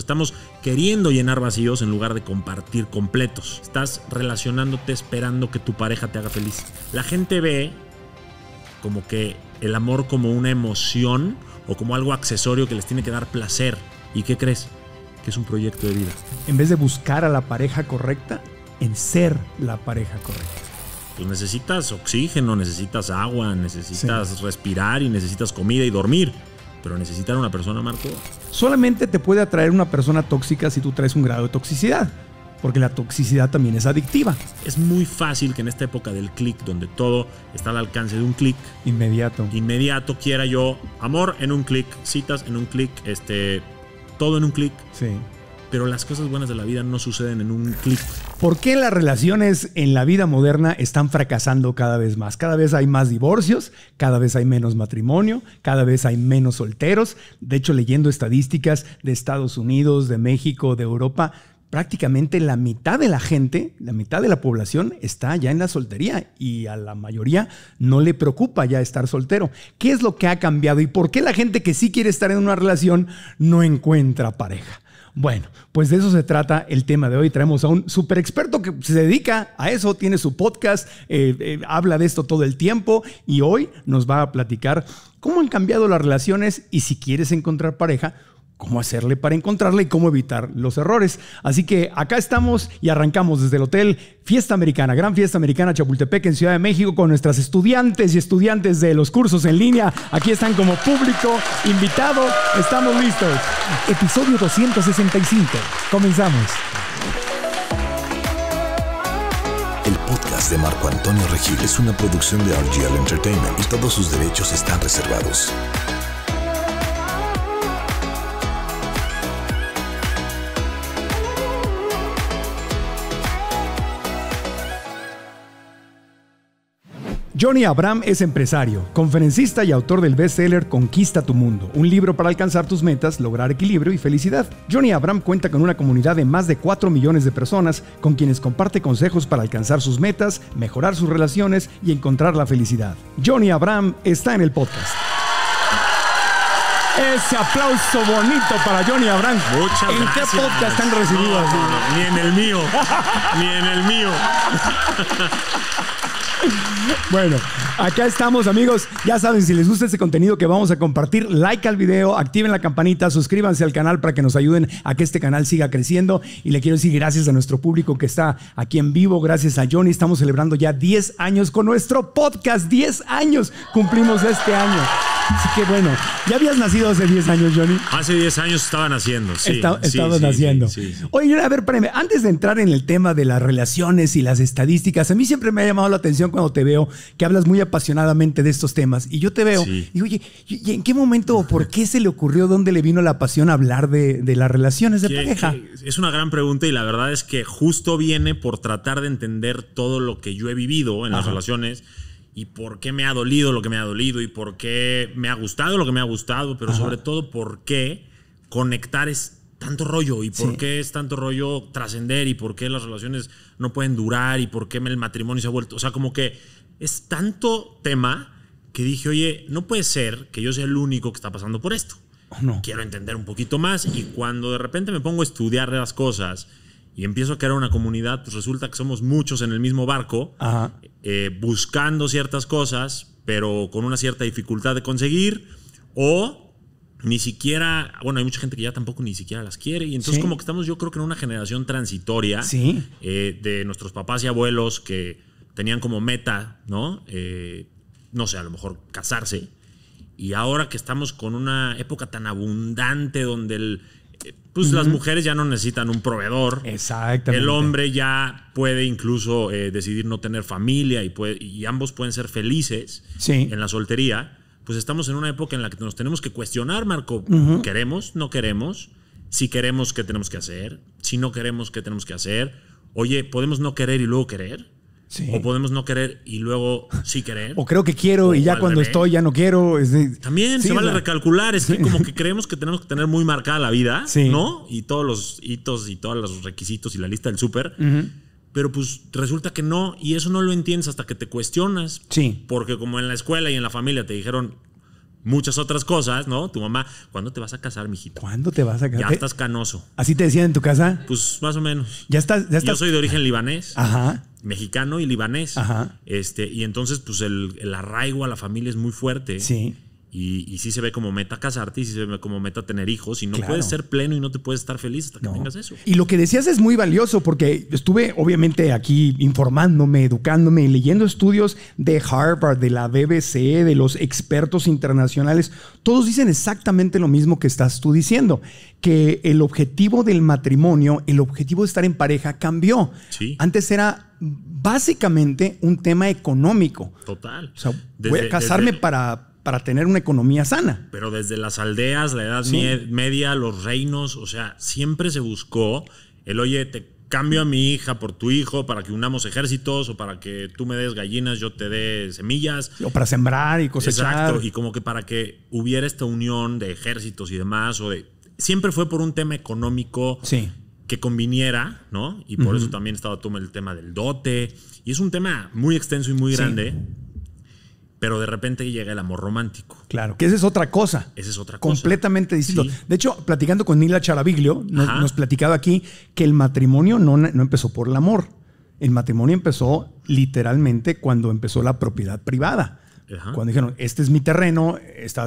Estamos queriendo llenar vacíos en lugar de compartir completos. Estás relacionándote esperando que tu pareja te haga feliz. La gente ve como que el amor como una emoción o como algo accesorio que les tiene que dar placer. ¿Y qué crees? Que es un proyecto de vida. En vez de buscar a la pareja correcta, en ser la pareja correcta. Pues necesitas oxígeno, necesitas agua, necesitas respirar y necesitas comida y dormir pero necesitar una persona, Marco. Solamente te puede atraer una persona tóxica si tú traes un grado de toxicidad, porque la toxicidad también es adictiva. Es muy fácil que en esta época del click donde todo está al alcance de un clic, inmediato, inmediato quiera yo amor en un clic, citas en un clic, este, todo en un clic. Sí pero las cosas buenas de la vida no suceden en un clic. ¿Por qué las relaciones en la vida moderna están fracasando cada vez más? Cada vez hay más divorcios, cada vez hay menos matrimonio, cada vez hay menos solteros. De hecho, leyendo estadísticas de Estados Unidos, de México, de Europa, prácticamente la mitad de la gente, la mitad de la población está ya en la soltería y a la mayoría no le preocupa ya estar soltero. ¿Qué es lo que ha cambiado y por qué la gente que sí quiere estar en una relación no encuentra pareja? Bueno, pues de eso se trata el tema de hoy. Traemos a un super experto que se dedica a eso, tiene su podcast, eh, eh, habla de esto todo el tiempo y hoy nos va a platicar cómo han cambiado las relaciones y si quieres encontrar pareja, cómo hacerle para encontrarle y cómo evitar los errores. Así que acá estamos y arrancamos desde el hotel Fiesta Americana, Gran Fiesta Americana Chapultepec en Ciudad de México con nuestras estudiantes y estudiantes de los cursos en línea. Aquí están como público invitado. Estamos listos. Episodio 265. Comenzamos. El podcast de Marco Antonio Regil es una producción de RGL Entertainment y todos sus derechos están reservados. Johnny Abram es empresario, conferencista y autor del bestseller Conquista tu Mundo, un libro para alcanzar tus metas, lograr equilibrio y felicidad. Johnny Abram cuenta con una comunidad de más de 4 millones de personas con quienes comparte consejos para alcanzar sus metas, mejorar sus relaciones y encontrar la felicidad. Johnny Abram está en el podcast. Ese aplauso bonito para Johnny Abraham. Muchas ¿En qué podcast han recibido? ni en el mío. ni en el mío. Bueno, acá estamos amigos. Ya saben, si les gusta este contenido que vamos a compartir, like al video, activen la campanita, suscríbanse al canal para que nos ayuden a que este canal siga creciendo. Y le quiero decir gracias a nuestro público que está aquí en vivo, gracias a Johnny. Estamos celebrando ya 10 años con nuestro podcast. 10 años cumplimos este año. Así que bueno, ¿ya habías nacido hace 10 años, Johnny? Hace 10 años estaba naciendo, sí. estaba naciendo. Oye, a ver, espérame, antes de entrar en el tema de las relaciones y las estadísticas, a mí siempre me ha llamado la atención cuando te veo que hablas muy apasionadamente de estos temas. Y yo te veo y digo, oye, ¿y ¿en qué momento o por qué se le ocurrió, dónde le vino la pasión a hablar de, las relaciones de pareja? es una gran pregunta y la verdad es que justo viene por tratar de entender todo lo que yo he vivido en las relaciones y por qué me ha dolido lo que me ha dolido y por qué me ha gustado lo que me ha gustado, pero sobre todo por qué conectar es tanto rollo y por qué es tanto rollo trascender y por qué las relaciones no pueden durar y por qué el matrimonio se ha vuelto. O sea, como que es tanto tema que dije, oye, no puede ser que yo sea el único que está pasando por esto. Oh, no. Quiero entender un poquito más y cuando de repente me pongo a estudiar las cosas y empiezo a crear una comunidad, pues resulta que somos muchos en el mismo barco, eh, buscando ciertas cosas, pero con una cierta dificultad de conseguir, o ni siquiera, bueno, hay mucha gente que ya tampoco ni siquiera las quiere, y entonces como que estamos yo creo que en una generación transitoria eh, de nuestros papás y abuelos que tenían como meta, ¿no? Eh, no sé, a lo mejor casarse. Y ahora que estamos con una época tan abundante donde el, pues las mujeres ya no necesitan un proveedor. Exactamente. El hombre ya puede incluso eh, decidir no tener familia y, ambos pueden ser felices en la soltería. Pues estamos en una época en la que nos tenemos que cuestionar, Marco. ¿Queremos? ¿No queremos? Si queremos, ¿qué tenemos que hacer? Si no queremos, ¿qué tenemos que hacer? Oye, ¿podemos no querer y luego querer? O podemos no querer y luego sí querer. O creo que quiero y ya cuando estoy ya no quiero. También se vale recalcular. Es que como que creemos que tenemos que tener muy marcada la vida, ¿no? Y todos los hitos y todos los requisitos y la lista del súper. Pero pues resulta que no. Y eso no lo entiendes hasta que te cuestionas. Sí. Porque como en la escuela y en la familia te dijeron, muchas otras cosas, ¿no? Tu mamá, ¿cuándo te vas a casar, mijito? ¿Cuándo te vas a casar? Ya estás canoso. ¿Así te decían en tu casa? Pues más o menos. ya Yo soy de origen libanés. Ajá mexicano y libanés. Este, y entonces, pues el, arraigo a la familia es muy fuerte. Sí. Y, sí se ve como meta casarte y sí se ve como meta tener hijos. Y no puedes ser pleno y no te puedes estar feliz hasta que tengas eso. Y lo que decías es muy valioso porque estuve obviamente aquí informándome, educándome leyendo estudios de Harvard, de la BBC, de los expertos internacionales. Todos dicen exactamente lo mismo que estás tú diciendo que el objetivo del matrimonio, el objetivo de estar en pareja cambió. Sí. Antes era básicamente un tema económico. Total. O voy a casarme para para tener una economía sana. Pero desde las aldeas, la edad media, los reinos, o sea, siempre se buscó el, oye, te cambio a mi hija por tu hijo para que unamos ejércitos o para que tú me des gallinas, yo te dé semillas. O para sembrar y cosechar. Exacto, y como que para que hubiera esta unión de ejércitos y demás, o de... Siempre fue por un tema económico sí que conviniera, ¿no? Y por eso también estaba todo el tema del dote. Y es un tema muy extenso y muy grande. Pero de repente llega el amor romántico. Claro, que esa es otra cosa. Esa es otra cosa. Completamente distinto. De hecho, platicando con Nila Charaviglio, nos, nos, platicaba aquí que el matrimonio no, no empezó por el amor. El matrimonio empezó literalmente cuando empezó la propiedad privada. Cuando dijeron, este es mi terreno,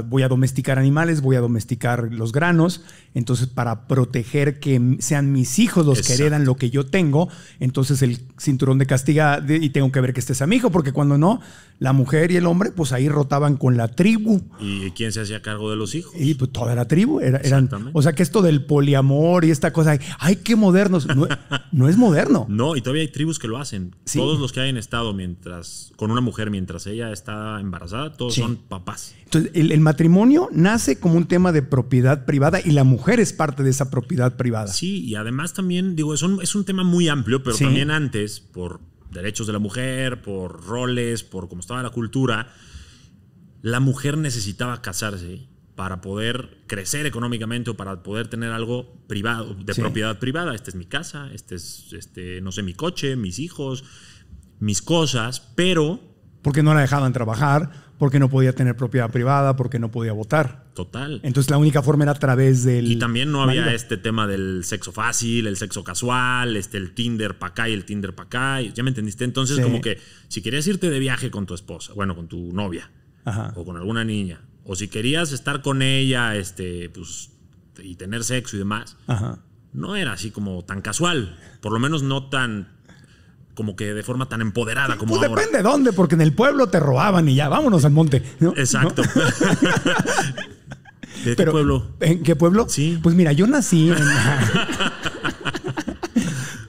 voy a domesticar animales, voy a domesticar los granos, entonces para proteger que sean mis hijos los que heredan lo que yo tengo, entonces el cinturón de castiga y tengo que ver que este es a mi hijo, porque cuando no, la mujer y el hombre pues ahí rotaban con la tribu. ¿Y quién se hacía cargo de los hijos? Y pues toda la tribu. eran, o sea que esto del poliamor y esta cosa, ay, qué modernos, no, es moderno. No, y todavía hay tribus que lo hacen. Todos los que hayan estado mientras, con una mujer mientras ella está en embarazada, todos son papás. Entonces, el, matrimonio nace como un tema de propiedad privada y la mujer es parte de esa propiedad privada. Sí, y además también, digo, es un, es un tema muy amplio, pero también antes, por derechos de la mujer, por roles, por cómo estaba la cultura, la mujer necesitaba casarse para poder crecer económicamente o para poder tener algo privado, de propiedad privada. Esta es mi casa, este es, este, no sé, mi coche, mis hijos, mis cosas, pero porque no la dejaban trabajar, porque no podía tener propiedad privada, porque no podía votar. Total. Entonces la única forma era a través del... Y también no había este tema del sexo fácil, el sexo casual, este, el Tinder para acá y el Tinder para acá. Ya me entendiste. Entonces como que si querías irte de viaje con tu esposa, bueno, con tu novia o con alguna niña, o si querías estar con ella este, pues, y tener sexo y demás, no era así como tan casual, por lo menos no tan como que de forma tan empoderada como pues Depende de dónde, porque en el pueblo te robaban y ya, vámonos al monte. Exacto. ¿De qué pueblo? ¿En qué pueblo? Sí. Pues mira, yo nací en...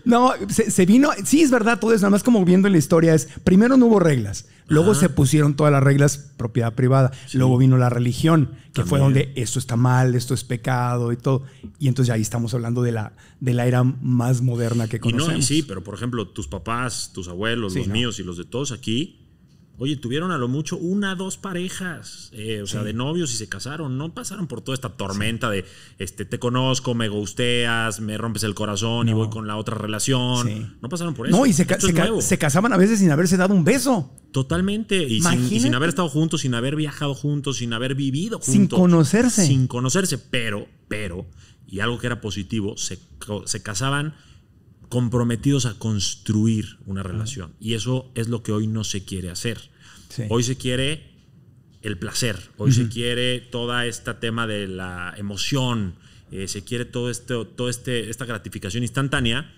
No, se, vino. Sí, es verdad, todo es nada más como viendo la historia. Es primero no hubo reglas, luego se pusieron todas las reglas propiedad privada, luego vino la religión, que fue donde esto está mal, esto es pecado y todo. Y entonces ahí estamos hablando de la, era más moderna que conocemos. no, sí, pero por ejemplo, tus papás, tus abuelos, los míos y los de todos aquí Oye, tuvieron a lo mucho una, dos parejas, eh, o sea, de novios y se casaron. No pasaron por toda esta tormenta de, este, te conozco, me gusteas, me rompes el corazón y voy con la otra relación. No pasaron por eso. No, y se, casaban a veces sin haberse dado un beso. Totalmente. Y sin, haber estado juntos, sin haber viajado juntos, sin haber vivido juntos. Sin conocerse. Sin conocerse, pero, pero, y algo que era positivo, se, se casaban comprometidos a construir una relación. Y eso es lo que hoy no se quiere hacer. Hoy se quiere el placer, hoy se quiere toda esta tema de la emoción, eh, se quiere todo esto, todo este, esta gratificación instantánea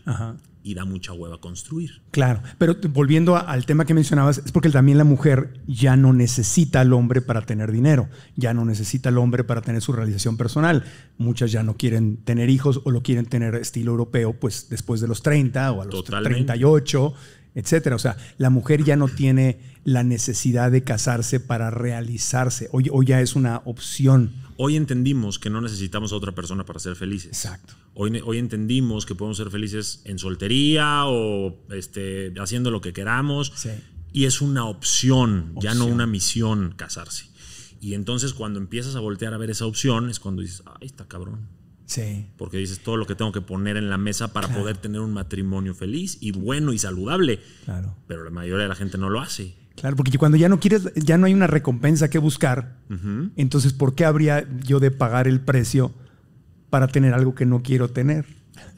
y da mucha hueva construir. Claro, pero volviendo al tema que mencionabas, es porque también la mujer ya no necesita al hombre para tener dinero, ya no necesita al hombre para tener su realización personal. Muchas ya no quieren tener hijos o lo quieren tener estilo europeo, pues después de los 30 o a los 38 etcétera. O sea, la mujer ya no tiene la necesidad de casarse para realizarse. Hoy, ya es una opción. Hoy entendimos que no necesitamos a otra persona para ser felices. Exacto. Hoy, hoy entendimos que podemos ser felices en soltería o este, haciendo lo que queramos. Sí. Y es una opción, opción, ya no una misión casarse. Y entonces cuando empiezas a voltear a ver esa opción es cuando dices, ay, está cabrón. Sí. Porque dices todo lo que tengo que poner en la mesa para poder tener un matrimonio feliz y bueno y saludable. Claro. Pero la mayoría de la gente no lo hace. Claro, porque cuando ya no quieres, ya no hay una recompensa que buscar, entonces ¿por qué habría yo de pagar el precio para tener algo que no quiero tener?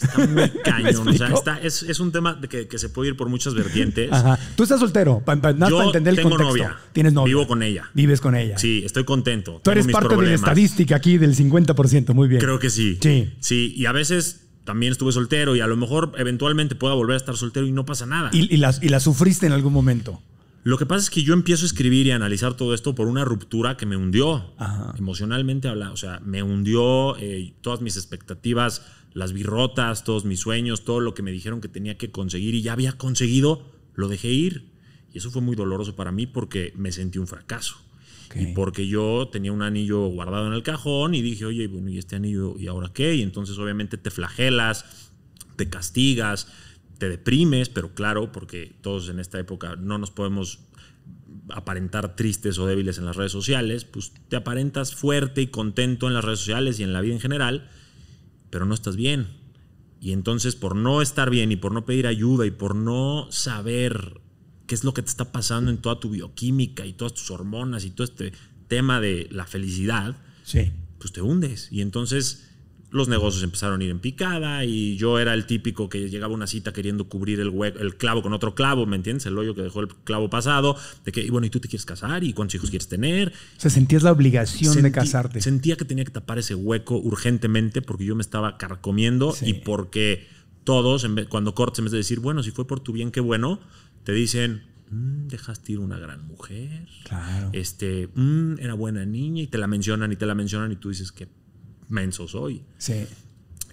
Está muy cañón. O sea, es, un tema que, se puede ir por muchas vertientes. Tú estás soltero, para tengo Novia. Tienes novia. Vivo con ella. Vives con ella. Sí, estoy contento. Tú eres parte de la estadística aquí del 50%. Muy bien. Creo que sí. Sí. Sí, y a veces también estuve soltero y a lo mejor eventualmente pueda volver a estar soltero y no pasa nada. y, la, sufriste en algún momento. Lo que pasa es que yo empiezo a escribir y analizar todo esto por una ruptura que me hundió, emocionalmente hablando. O sea, me hundió eh, todas mis expectativas las birrotas, todos mis sueños, todo lo que me dijeron que tenía que conseguir y ya había conseguido, lo dejé ir. Y eso fue muy doloroso para mí porque me sentí un fracaso. Y porque yo tenía un anillo guardado en el cajón y dije, oye, bueno, ¿y este anillo y ahora qué? Y entonces obviamente te flagelas, te castigas, te deprimes, pero claro, porque todos en esta época no nos podemos aparentar tristes o débiles en las redes sociales, pues te aparentas fuerte y contento en las redes sociales y en la vida en general pero no estás bien. Y entonces por no estar bien y por no pedir ayuda y por no saber qué es lo que te está pasando en toda tu bioquímica y todas tus hormonas y todo este tema de la felicidad, pues te hundes. Y entonces los negocios empezaron a ir en picada y yo era el típico que llegaba a una cita queriendo cubrir el, hueco, el clavo con otro clavo, ¿me entiendes? El hoyo que dejó el clavo pasado, de que, y bueno, ¿y tú te quieres casar? ¿Y cuántos hijos quieres tener? O sea, sentías la obligación de casarte. Sentía que tenía que tapar ese hueco urgentemente porque yo me estaba carcomiendo y porque todos, en cuando cortes, en vez de decir, bueno, si fue por tu bien, qué bueno, te dicen, mm, dejaste ir una gran mujer. Claro. Este, mm, era buena niña y te la mencionan y te la mencionan y tú dices, que menso hoy. Sí.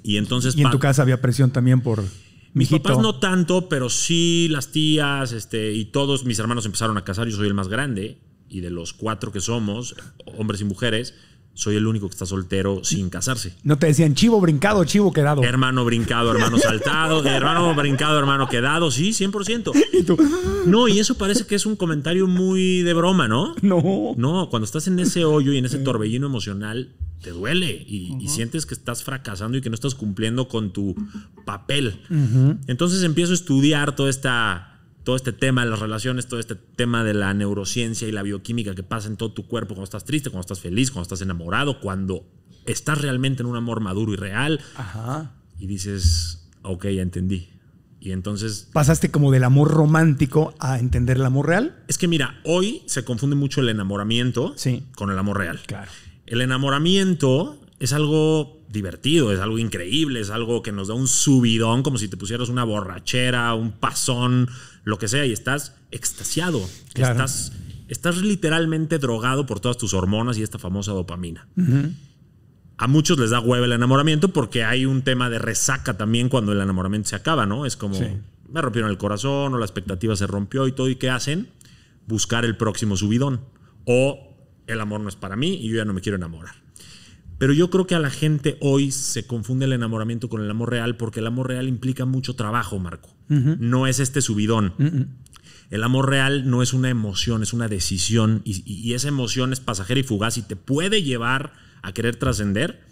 Y entonces... Y en tu casa había presión también por... Mis papás no tanto, pero sí las tías este, y todos mis hermanos empezaron a casar. Yo soy el más grande y de los cuatro que somos, hombres y mujeres, soy el único que está soltero sin casarse. No te decían chivo brincado, chivo quedado. Hermano brincado, hermano saltado, hermano brincado, hermano quedado, sí, 100%. No, y eso parece que es un comentario muy de broma, ¿no? No. No, cuando estás en ese hoyo y en ese torbellino emocional, te duele y, sientes que estás fracasando y que no estás cumpliendo con tu papel. Entonces empiezo a estudiar toda esta todo este tema de las relaciones, todo este tema de la neurociencia y la bioquímica que pasa en todo tu cuerpo cuando estás triste, cuando estás feliz, cuando estás enamorado, cuando estás realmente en un amor maduro y real. Ajá. Y dices, ok, ya entendí. Y entonces... ¿Pasaste como del amor romántico a entender el amor real? Es que mira, hoy se confunde mucho el enamoramiento con el amor real. El enamoramiento es algo divertido, es algo increíble, es algo que nos da un subidón, como si te pusieras una borrachera, un pasón lo que sea, y estás extasiado. Estás, estás literalmente drogado por todas tus hormonas y esta famosa dopamina. A muchos les da hueva el enamoramiento porque hay un tema de resaca también cuando el enamoramiento se acaba, ¿no? Es como, me rompieron el corazón o la expectativa se rompió y todo, ¿y qué hacen? Buscar el próximo subidón. O el amor no es para mí y yo ya no me quiero enamorar. Pero yo creo que a la gente hoy se confunde el enamoramiento con el amor real porque el amor real implica mucho trabajo, Marco. No es este subidón. El amor real no es una emoción, es una decisión y, esa emoción es pasajera y fugaz y te puede llevar a querer trascender,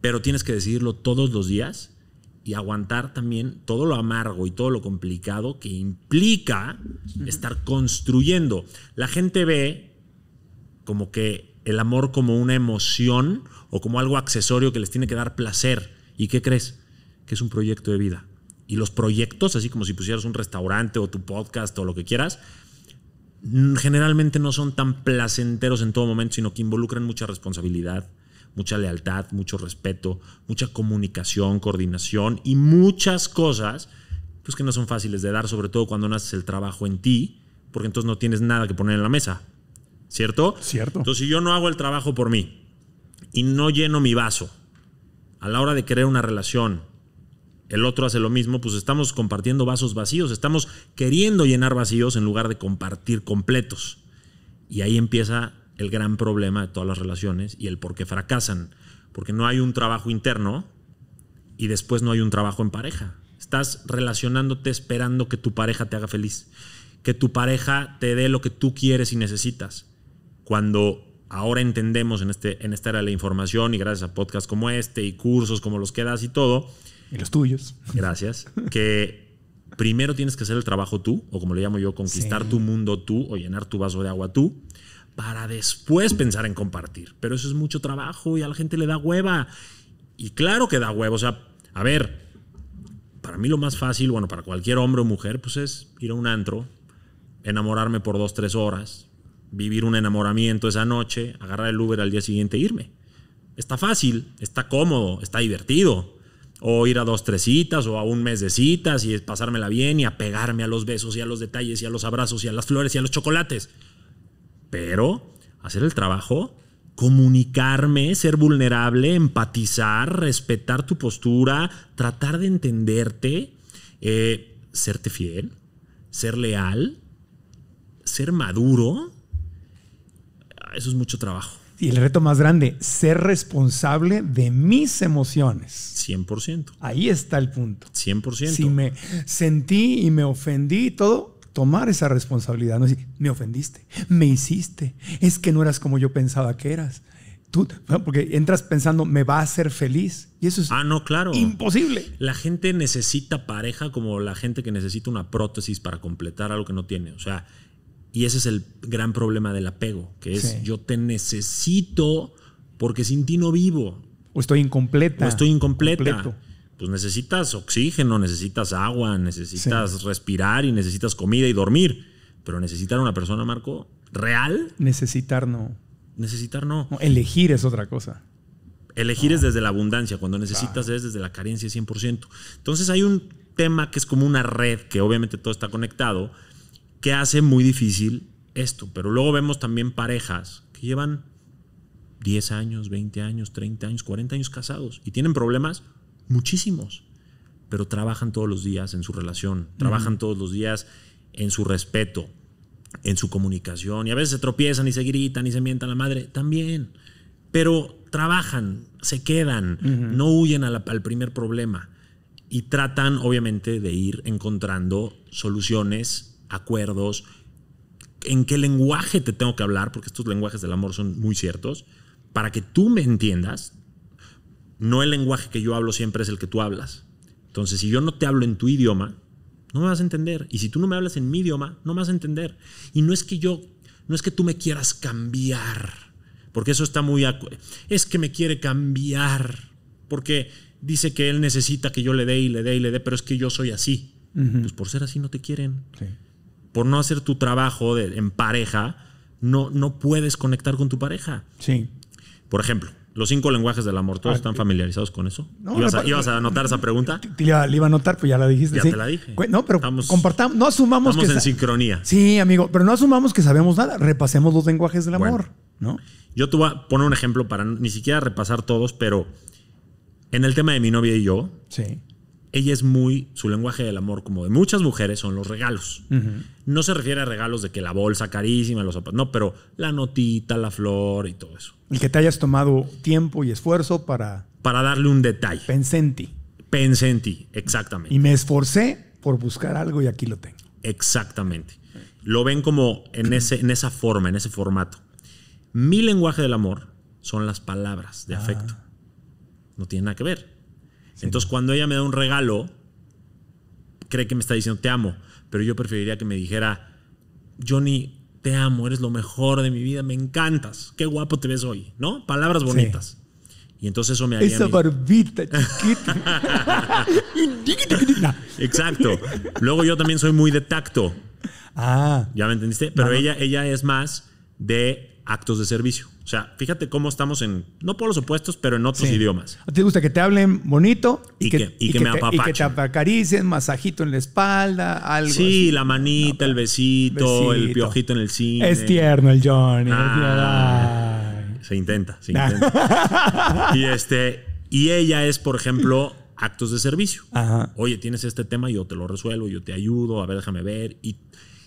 pero tienes que decidirlo todos los días y aguantar también todo lo amargo y todo lo complicado que implica estar construyendo. La gente ve como que el amor como una emoción o como algo accesorio que les tiene que dar placer. ¿Y qué crees? Que es un proyecto de vida. Y los proyectos, así como si pusieras un restaurante o tu podcast o lo que quieras, generalmente no son tan placenteros en todo momento, sino que involucran mucha responsabilidad, mucha lealtad, mucho respeto, mucha comunicación, coordinación y muchas cosas pues que no son fáciles de dar, sobre todo cuando no haces el trabajo en ti, porque entonces no tienes nada que poner en la mesa. ¿Cierto? Cierto. Entonces, si yo no hago el trabajo por mí y no lleno mi vaso a la hora de crear una relación, el otro hace lo mismo, pues estamos compartiendo vasos vacíos, estamos queriendo llenar vacíos en lugar de compartir completos. Y ahí empieza el gran problema de todas las relaciones y el por qué fracasan, porque no hay un trabajo interno y después no hay un trabajo en pareja. Estás relacionándote esperando que tu pareja te haga feliz, que tu pareja te dé lo que tú quieres y necesitas cuando ahora entendemos en, este, en esta era de la información y gracias a podcasts como este y cursos como los que das y todo. Y los tuyos. Gracias. Que primero tienes que hacer el trabajo tú, o como le llamo yo, conquistar tu mundo tú o llenar tu vaso de agua tú, para después pensar en compartir. Pero eso es mucho trabajo y a la gente le da hueva. Y claro que da hueva. O sea, a ver, para mí lo más fácil, bueno, para cualquier hombre o mujer, pues es ir a un antro, enamorarme por dos, tres horas, vivir un enamoramiento esa noche, agarrar el Uber al día siguiente e irme. Está fácil, está cómodo, está divertido. O ir a dos, tres citas o a un mes de citas y pasármela bien y apegarme a los besos y a los detalles y a los abrazos y a las flores y a los chocolates. Pero hacer el trabajo, comunicarme, ser vulnerable, empatizar, respetar tu postura, tratar de entenderte, eh, serte fiel, ser leal, ser maduro eso es mucho trabajo. Y el reto más grande, ser responsable de mis emociones. 100%. Ahí está el punto. 100%. Si me sentí y me ofendí y todo, tomar esa responsabilidad. No decir, me ofendiste, me hiciste, es que no eras como yo pensaba que eras. Tú, porque entras pensando, me va a hacer feliz. Y eso es ah, no, claro. imposible. La gente necesita pareja como la gente que necesita una prótesis para completar algo que no tiene. O sea, y ese es el gran problema del apego, que es yo te necesito porque sin ti no vivo. O estoy incompleta. O estoy incompleta. Pues necesitas oxígeno, necesitas agua, necesitas respirar y necesitas comida y dormir. Pero necesitar a una persona, Marco, real. Necesitar no. Necesitar no. elegir es otra cosa. Elegir es desde la abundancia, cuando necesitas es desde la carencia 100%. Entonces hay un tema que es como una red, que obviamente todo está conectado, que hace muy difícil esto. Pero luego vemos también parejas que llevan 10 años, 20 años, 30 años, 40 años casados y tienen problemas muchísimos, pero trabajan todos los días en su relación, trabajan todos los días en su respeto, en su comunicación y a veces se tropiezan y se gritan y se mientan la madre también, pero trabajan, se quedan, no huyen al primer problema y tratan obviamente de ir encontrando soluciones acuerdos, en qué lenguaje te tengo que hablar, porque estos lenguajes del amor son muy ciertos, para que tú me entiendas. No el lenguaje que yo hablo siempre es el que tú hablas. Entonces, si yo no te hablo en tu idioma, no me vas a entender. Y si tú no me hablas en mi idioma, no me vas a entender. Y no es que yo, no es que tú me quieras cambiar, porque eso está muy... Es que me quiere cambiar, porque dice que él necesita que yo le dé y le dé y le dé, pero es que yo soy así. Pues por ser así no te quieren. Sí por no hacer tu trabajo en pareja, no, no puedes conectar con tu pareja. Sí. Por ejemplo, los cinco lenguajes del amor, ¿todos ah, están eh, familiarizados con eso? ¿Ibas, a, ¿Ibas, anotar esa pregunta? Te, iba a anotar, pues ya la dijiste. Ya te la dije. No, pero compartamos, no asumamos estamos en sincronía. Sí, amigo, pero no asumamos que sabemos nada. Repasemos los lenguajes del amor, ¿no? Yo te voy a poner un ejemplo para ni siquiera repasar todos, pero en el tema de mi novia y yo, sí ella es muy, su lenguaje del amor, como de muchas mujeres, son los regalos. No se refiere a regalos de que la bolsa carísima, los zapatos, no, pero la notita, la flor y todo eso. Y que te hayas tomado tiempo y esfuerzo para... Para darle un detalle. Pensé en ti. Pensé en ti, exactamente. Y me esforcé por buscar algo y aquí lo tengo. Exactamente. Lo ven como en, ese, en esa forma, en ese formato. Mi lenguaje del amor son las palabras de ah. afecto. No tiene nada que ver entonces, cuando ella me da un regalo, cree que me está diciendo te amo, pero yo preferiría que me dijera, Johnny, te amo, eres lo mejor de mi vida, me encantas, qué guapo te ves hoy, ¿no? Palabras bonitas. Y entonces eso me haría. Esa barbita chiquita. Exacto. Luego yo también soy muy de tacto. Ah. ¿Ya me entendiste? Pero ella, ella es más de actos de servicio. O sea, fíjate cómo estamos en, no por los opuestos, pero en otros idiomas. ¿Te gusta que te hablen bonito? Y, que, y, que, me te, y, que, te, acaricen, masajito en la espalda, algo. Sí, la manita, el besito, el piojito en el cine. Es tierno el Johnny. Ah, se intenta, se intenta. y, este, y ella es, por ejemplo, actos de servicio. Oye, tienes este tema, yo te lo resuelvo, yo te ayudo, a ver, déjame ver. Y,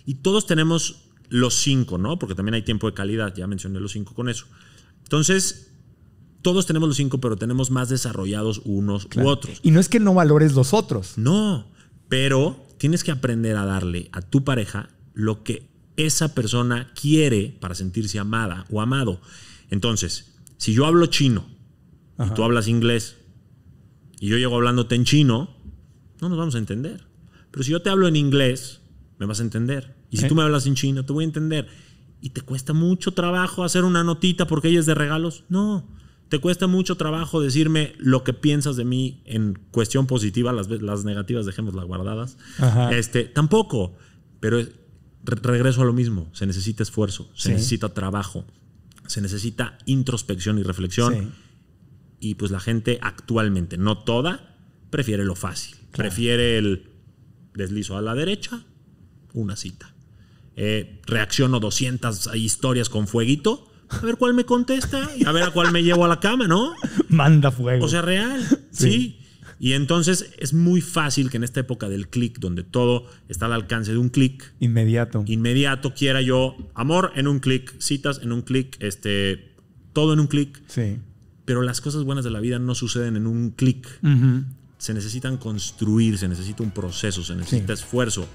y todos tenemos los cinco, ¿no? Porque también hay tiempo de calidad, ya mencioné los cinco con eso. Entonces, todos tenemos los cinco, pero tenemos más desarrollados unos u otros. Y no es que no valores los otros. No, pero tienes que aprender a darle a tu pareja lo que esa persona quiere para sentirse amada o amado. Entonces, si yo hablo chino y tú hablas inglés y yo llego hablándote en chino, no nos vamos a entender. Pero si yo te hablo en inglés me vas a entender. Y si tú me hablas en chino, te voy a entender. ¿Y te cuesta mucho trabajo hacer una notita porque ella es de regalos? No. ¿Te cuesta mucho trabajo decirme lo que piensas de mí en cuestión positiva? Las, las negativas dejémoslas guardadas. Este, tampoco. Pero regreso a lo mismo. Se necesita esfuerzo, se necesita trabajo, se necesita introspección y reflexión. Y pues la gente actualmente, no toda, prefiere lo fácil. Prefiere el deslizo a la derecha, una cita. Eh, reacciono 200 historias con fueguito. A ver cuál me contesta y a ver a cuál me llevo a la cama, ¿no? Manda fuego. O sea, real. sí. Y entonces es muy fácil que en esta época del clic, donde todo está al alcance de un clic. Inmediato. Inmediato quiera yo amor en un clic, citas en un clic, este, todo en un clic. Sí. Pero las cosas buenas de la vida no suceden en un clic. Se necesitan construir, se necesita un proceso, se necesita esfuerzo.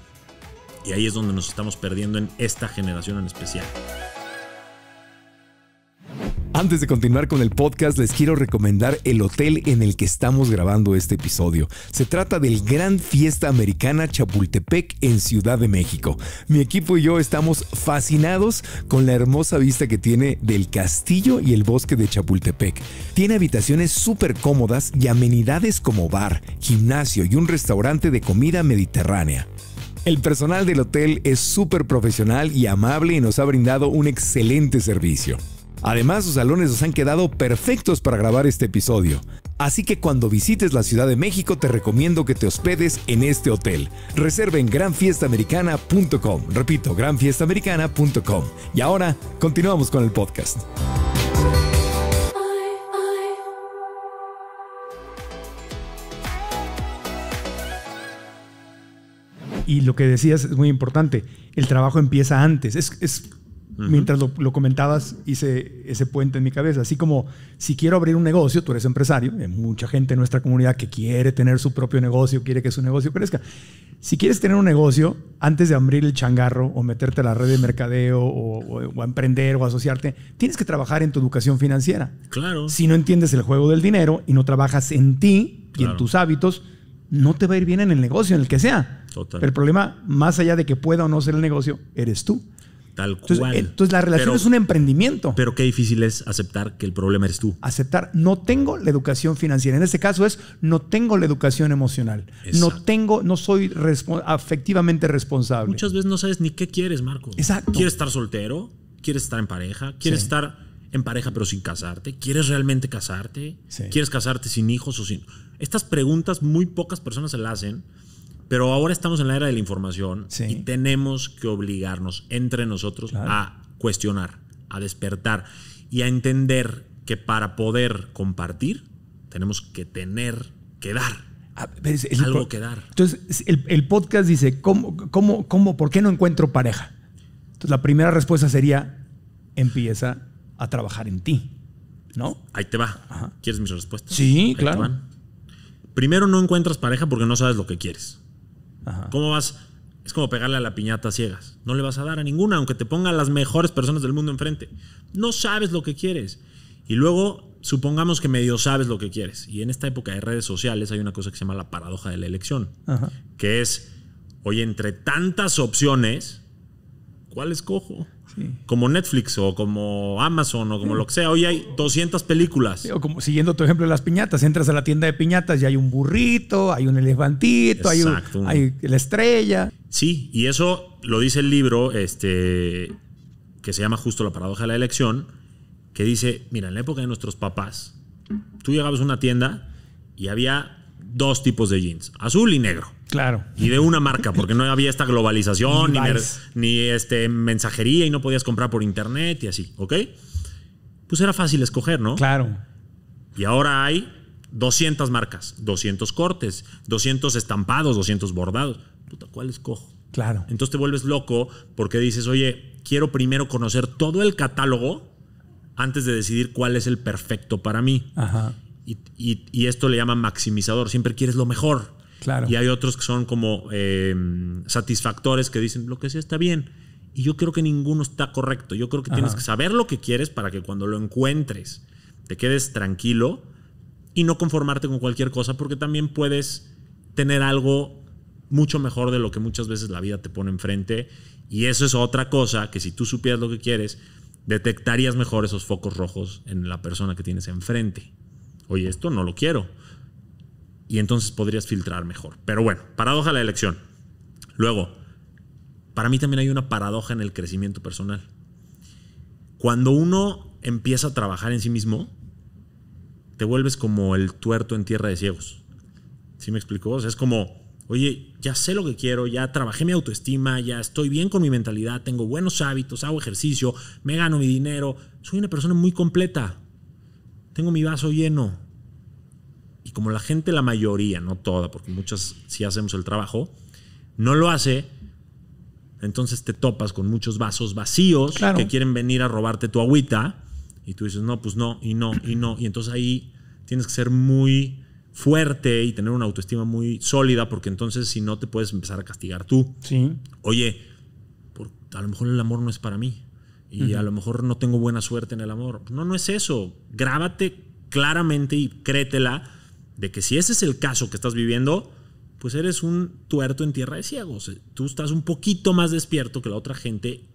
Y ahí es donde nos estamos perdiendo en esta generación en especial. Antes de continuar con el podcast, les quiero recomendar el hotel en el que estamos grabando este episodio. Se trata del Gran Fiesta Americana Chapultepec en Ciudad de México. Mi equipo y yo estamos fascinados con la hermosa vista que tiene del castillo y el bosque de Chapultepec. Tiene habitaciones súper cómodas y amenidades como bar, gimnasio y un restaurante de comida mediterránea. El personal del hotel es súper profesional y amable y nos ha brindado un excelente servicio. Además, sus salones nos han quedado perfectos para grabar este episodio. Así que cuando visites la Ciudad de México te recomiendo que te hospedes en este hotel. Reserva en granfiestamericana.com. Repito, granfiestamericana.com. Y ahora continuamos con el podcast. Y lo que decías es muy importante. El trabajo empieza antes. Es, Mientras lo, comentabas, hice ese puente en mi cabeza. Así como si quiero abrir un negocio, tú eres empresario, hay mucha gente en nuestra comunidad que quiere tener su propio negocio, quiere que su negocio crezca. Si quieres tener un negocio, antes de abrir el changarro o meterte a la red de mercadeo o, emprender o asociarte, tienes que trabajar en tu educación financiera. Claro. Si no entiendes el juego del dinero y no trabajas en ti y en tus hábitos, no te va a ir bien en el negocio, en el que sea el problema, más allá de que pueda o no ser el negocio, eres tú. Tal cual. Entonces la relación es un emprendimiento. Pero qué difícil es aceptar que el problema eres tú. Aceptar, no tengo la educación financiera. En este caso es, no tengo la educación emocional. No tengo, no soy afectivamente responsable. Muchas veces no sabes ni qué quieres, Marco. Exacto. ¿Quieres estar soltero? ¿Quieres estar en pareja? ¿Quieres estar en pareja pero sin casarte? ¿Quieres realmente casarte? ¿Quieres casarte sin hijos o sin...? Estas preguntas muy pocas personas se las hacen pero ahora estamos en la era de la información y tenemos que obligarnos entre nosotros a cuestionar, a despertar y a entender que para poder compartir tenemos que tener que dar. algo que dar. Entonces, el, podcast dice, ¿cómo, cómo, cómo, ¿por qué no encuentro pareja? Entonces, la primera respuesta sería, empieza a trabajar en ti, ¿no? Ahí te va. ¿Quieres mis respuestas? Sí, claro. Primero, no encuentras pareja porque no sabes lo que quieres. ¿Cómo vas? Es como pegarle a la piñata ciegas. No le vas a dar a ninguna, aunque te pongan las mejores personas del mundo enfrente. No sabes lo que quieres. Y luego, supongamos que medio sabes lo que quieres. Y en esta época de redes sociales hay una cosa que se llama la paradoja de la elección, que es, oye, entre tantas opciones, ¿cuál escojo? Como Netflix o como Amazon o como lo que sea. Hoy hay 200 películas. como, siguiendo tu ejemplo de las piñatas, entras a la tienda de piñatas y hay un burrito, hay un elefantito, hay, un, hay, la estrella. Sí, y eso lo dice el libro este, que se llama justo La paradoja de la elección, que dice, mira, en la época de nuestros papás, mm. tú llegabas a una tienda y había dos tipos de jeans, azul y negro. Y de una marca, porque no había esta globalización, ni, este, mensajería y no podías comprar por internet y así, ¿ok? Pues era fácil escoger, ¿no? Claro. Y ahora hay 200 marcas, 200 cortes, 200 estampados, 200 bordados. Puta, ¿cuál escojo? Claro. Entonces te vuelves loco porque dices, oye, quiero primero conocer todo el catálogo antes de decidir cuál es el perfecto para mí. Y, esto le llama maximizador. Siempre quieres lo mejor. Y hay otros que son como eh, satisfactores que dicen lo que sea está bien. Y yo creo que ninguno está correcto. Yo creo que tienes que saber lo que quieres para que cuando lo encuentres te quedes tranquilo y no conformarte con cualquier cosa porque también puedes tener algo mucho mejor de lo que muchas veces la vida te pone enfrente. Y eso es otra cosa que si tú supieras lo que quieres, detectarías mejor esos focos rojos en la persona que tienes enfrente. Oye, esto no lo quiero y entonces podrías filtrar mejor. Pero bueno, paradoja la elección. Luego, para mí también hay una paradoja en el crecimiento personal. Cuando uno empieza a trabajar en sí mismo, te vuelves como el tuerto en tierra de ciegos. ¿Sí me explico? O es como, oye, ya sé lo que quiero, ya trabajé mi autoestima, ya estoy bien con mi mentalidad, tengo buenos hábitos, hago ejercicio, me gano mi dinero, soy una persona muy completa, tengo mi vaso lleno, como la gente, la mayoría, no toda, porque muchas si hacemos el trabajo, no lo hace, entonces te topas con muchos vasos vacíos que quieren venir a robarte tu agüita y tú dices, no, pues no, y no, y no. Y entonces ahí tienes que ser muy fuerte y tener una autoestima muy sólida, porque entonces si no te puedes empezar a castigar tú. Sí. Oye, a lo mejor el amor no es para mí y a lo mejor no tengo buena suerte en el amor. No, no es eso. Grábate claramente y créetela de que si ese es el caso que estás viviendo, pues eres un tuerto en tierra de ciegos. Tú estás un poquito más despierto que la otra gente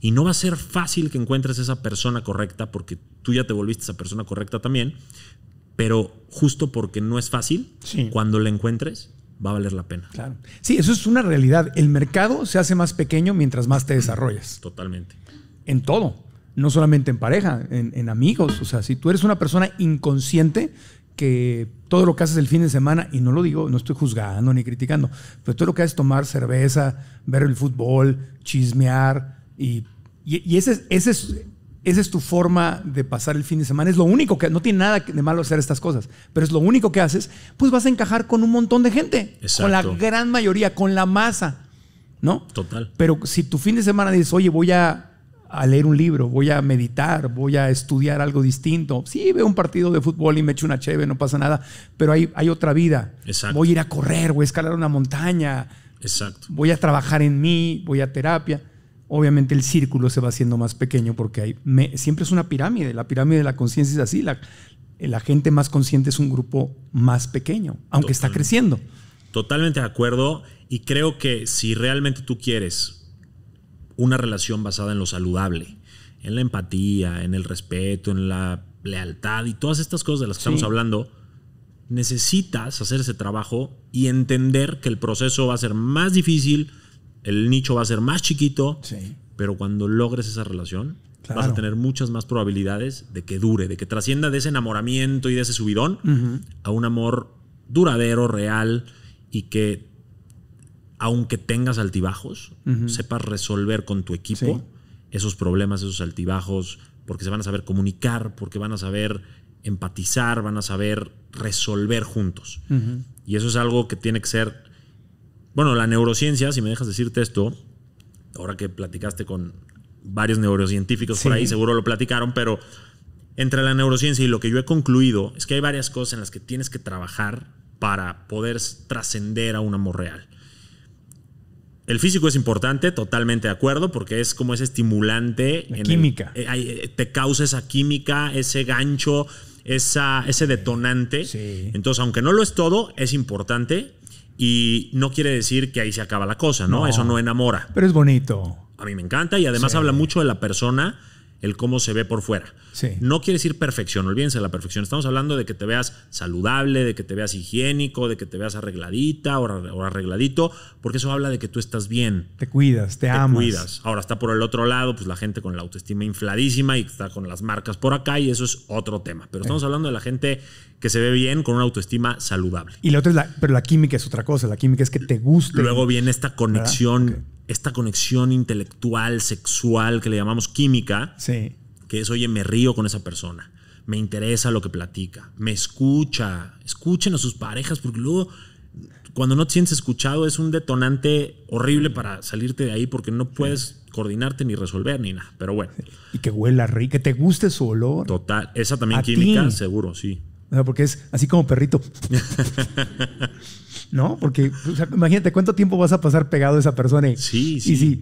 y no va a ser fácil que encuentres esa persona correcta porque tú ya te volviste esa persona correcta también, pero justo porque no es fácil, cuando la encuentres va a valer la pena. Claro. Sí, eso es una realidad. El mercado se hace más pequeño mientras más te mm, desarrollas. Totalmente. En todo, no solamente en pareja, en, en amigos. O sea, si tú eres una persona inconsciente que todo lo que haces el fin de semana, y no lo digo, no estoy juzgando ni criticando, pero todo lo que haces tomar cerveza, ver el fútbol, chismear, y, ese, es, ese es, esa es tu forma de pasar el fin de semana. Es lo único que, no tiene nada de malo hacer estas cosas, pero es lo único que haces, pues vas a encajar con un montón de gente, Exacto. con la gran mayoría, con la masa, ¿no? Total. Pero si tu fin de semana dices, oye, voy a a leer un libro, voy a meditar, voy a estudiar algo distinto. Sí, veo un partido de fútbol y me echo una cheve, no pasa nada, pero hay, hay otra vida. Voy a ir a correr, voy a escalar una montaña. Exacto. Voy a trabajar en mí, voy a terapia. Obviamente el círculo se va haciendo más pequeño porque siempre es una pirámide. La pirámide de la conciencia es así. La, gente más consciente es un grupo más pequeño, aunque está creciendo. Totalmente de acuerdo. Y creo que si realmente tú quieres una relación basada en lo saludable, en la empatía, en el respeto, en la lealtad y todas estas cosas de las que estamos hablando, necesitas hacer ese trabajo y entender que el proceso va a ser más difícil, el nicho va a ser más chiquito, pero cuando logres esa relación, vas a tener muchas más probabilidades de que dure, de que trascienda de ese enamoramiento y de ese subidón a un amor duradero, real y que aunque tengas altibajos, sepas resolver con tu equipo esos problemas, esos altibajos, porque se van a saber comunicar, porque van a saber empatizar, van a saber resolver juntos. Y eso es algo que tiene que ser, bueno, la neurociencia, si me dejas decirte esto, ahora que platicaste con varios neurocientíficos por ahí, seguro lo platicaron, pero entre la neurociencia y lo que yo he concluido es que hay varias cosas en las que tienes que trabajar para poder trascender a un amor real. El físico es importante, totalmente de acuerdo, porque es como ese estimulante. química. Eh, eh, te causa esa química, ese gancho, esa, ese detonante. Entonces, aunque no lo es todo, es importante y no quiere decir que ahí se acaba la cosa, ¿no? Eso no enamora. Pero es bonito. A mí me encanta y además habla mucho de la persona el cómo se ve por fuera. No quiere decir perfección, olvídense de la perfección. Estamos hablando de que te veas saludable, de que te veas higiénico, de que te veas arregladita o arregladito, porque eso habla de que tú estás bien. Te cuidas, te, te cuidas. Ahora está por el otro lado, pues la gente con la autoestima infladísima y está con las marcas por acá y eso es otro tema. Pero estamos hablando de la gente que se ve bien con una autoestima saludable. Y la otra es la, pero la química es otra cosa, la química es que te guste. Luego viene esta conexión, esta conexión intelectual, sexual, que le llamamos química, sí. que es, oye, me río con esa persona, me interesa lo que platica, me escucha, escuchen a sus parejas, porque luego cuando no te sientes escuchado es un detonante horrible para salirte de ahí porque no puedes coordinarte ni resolver ni nada. Pero bueno. Y que huela rico, que te guste su olor. Total, esa también química, seguro, sí porque es así como perrito. ¿No? Porque imagínate cuánto tiempo vas a pasar pegado a esa persona. Y, sí, sí. Y si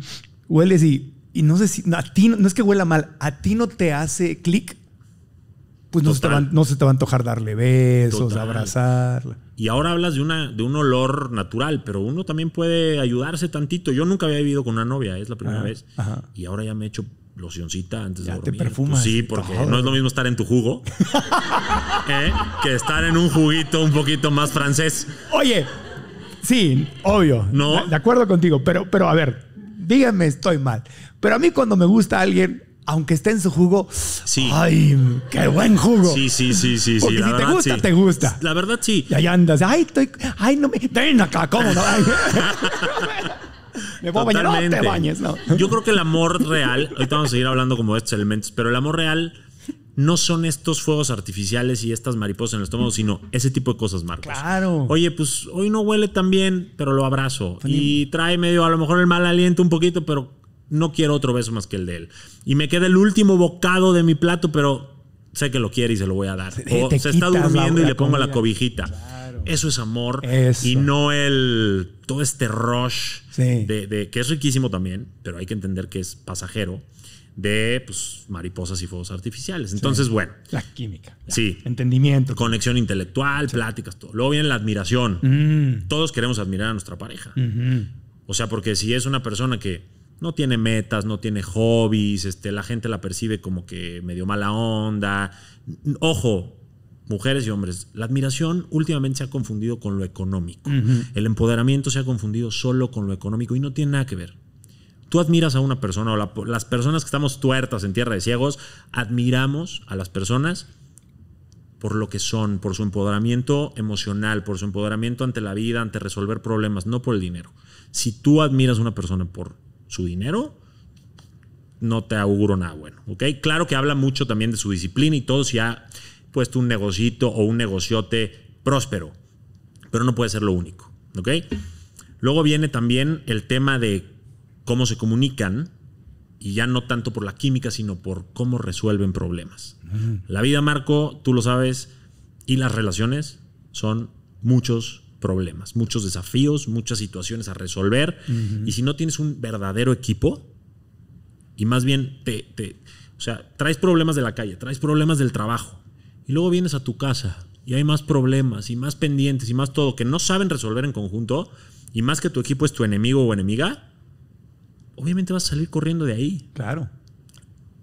hueles y, no sé si a ti no es que huela mal, a ti no te hace clic, pues no se, te va, a antojar darle besos, abrazar. abrazarla. Y ahora hablas de, una, de un olor natural, pero uno también puede ayudarse tantito. Yo nunca había vivido con una novia, es la primera vez. Y ahora ya me he hecho locioncita antes de dormir. te perfumas. sí, porque no es lo mismo estar en tu jugo ¿eh? que estar en un juguito un poquito más francés. Oye, sí, obvio. No. De acuerdo contigo, pero, pero a ver, díganme, estoy mal. Pero a mí cuando me gusta alguien, aunque esté en su jugo, sí. ¡ay, qué buen jugo! Sí, sí, sí, sí. sí, si te gusta, te gusta. La verdad, sí. Y ahí andas, ¡ay, estoy, ay, no me, ven acá, cómo no! Me Yo creo que el amor real, ahorita vamos a seguir hablando como de estos elementos, pero el amor real no son estos fuegos artificiales y estas mariposas en el estómago, sino ese tipo de cosas, Marcos. Claro. Oye, pues hoy no huele tan bien, pero lo abrazo. Pues y trae medio, a lo mejor el mal aliento un poquito, pero no quiero otro beso más que el de él. Y me queda el último bocado de mi plato, pero sé que lo quiere y se lo voy a dar. O se, está durmiendo y le pongo la cobijita. Eso es amor. Y no el todo este rush de, que es riquísimo también, pero hay que entender que es pasajero de pues, mariposas y fuegos artificiales. Entonces, bueno. La química. sí. Entendimiento. Conexión intelectual, pláticas, todo. Luego viene la admiración. Mm. Todos queremos admirar a nuestra pareja. O sea, porque si es una persona que no tiene metas, no tiene hobbies, este, la gente la percibe como que medio mala onda. Ojo, mujeres y hombres. La admiración últimamente se ha confundido con lo económico. El empoderamiento se ha confundido solo con lo económico y no tiene nada que ver. Tú admiras a una persona o las personas que estamos tuertas en tierra de ciegos, admiramos a las personas por lo que son, por su empoderamiento emocional, por su empoderamiento ante la vida, ante resolver problemas, no por el dinero. Si tú admiras a una persona por su dinero, no te auguro nada bueno, Claro que habla mucho también de su disciplina y todo, si ha puesto un negocito o un negociote próspero, pero no puede ser lo único, ¿ok? Luego viene también el tema de cómo se comunican y ya no tanto por la química, sino por cómo resuelven problemas. Mm. La vida, Marco, tú lo sabes, y las relaciones son muchos problemas, muchos desafíos, muchas situaciones a resolver. Y si no tienes un verdadero equipo, y más bien te, o sea, traes problemas de la calle, traes problemas del trabajo, y luego vienes a tu casa y hay más problemas y más pendientes y más todo que no saben resolver en conjunto y más que tu equipo es tu enemigo o enemiga, obviamente vas a salir corriendo de ahí. Claro.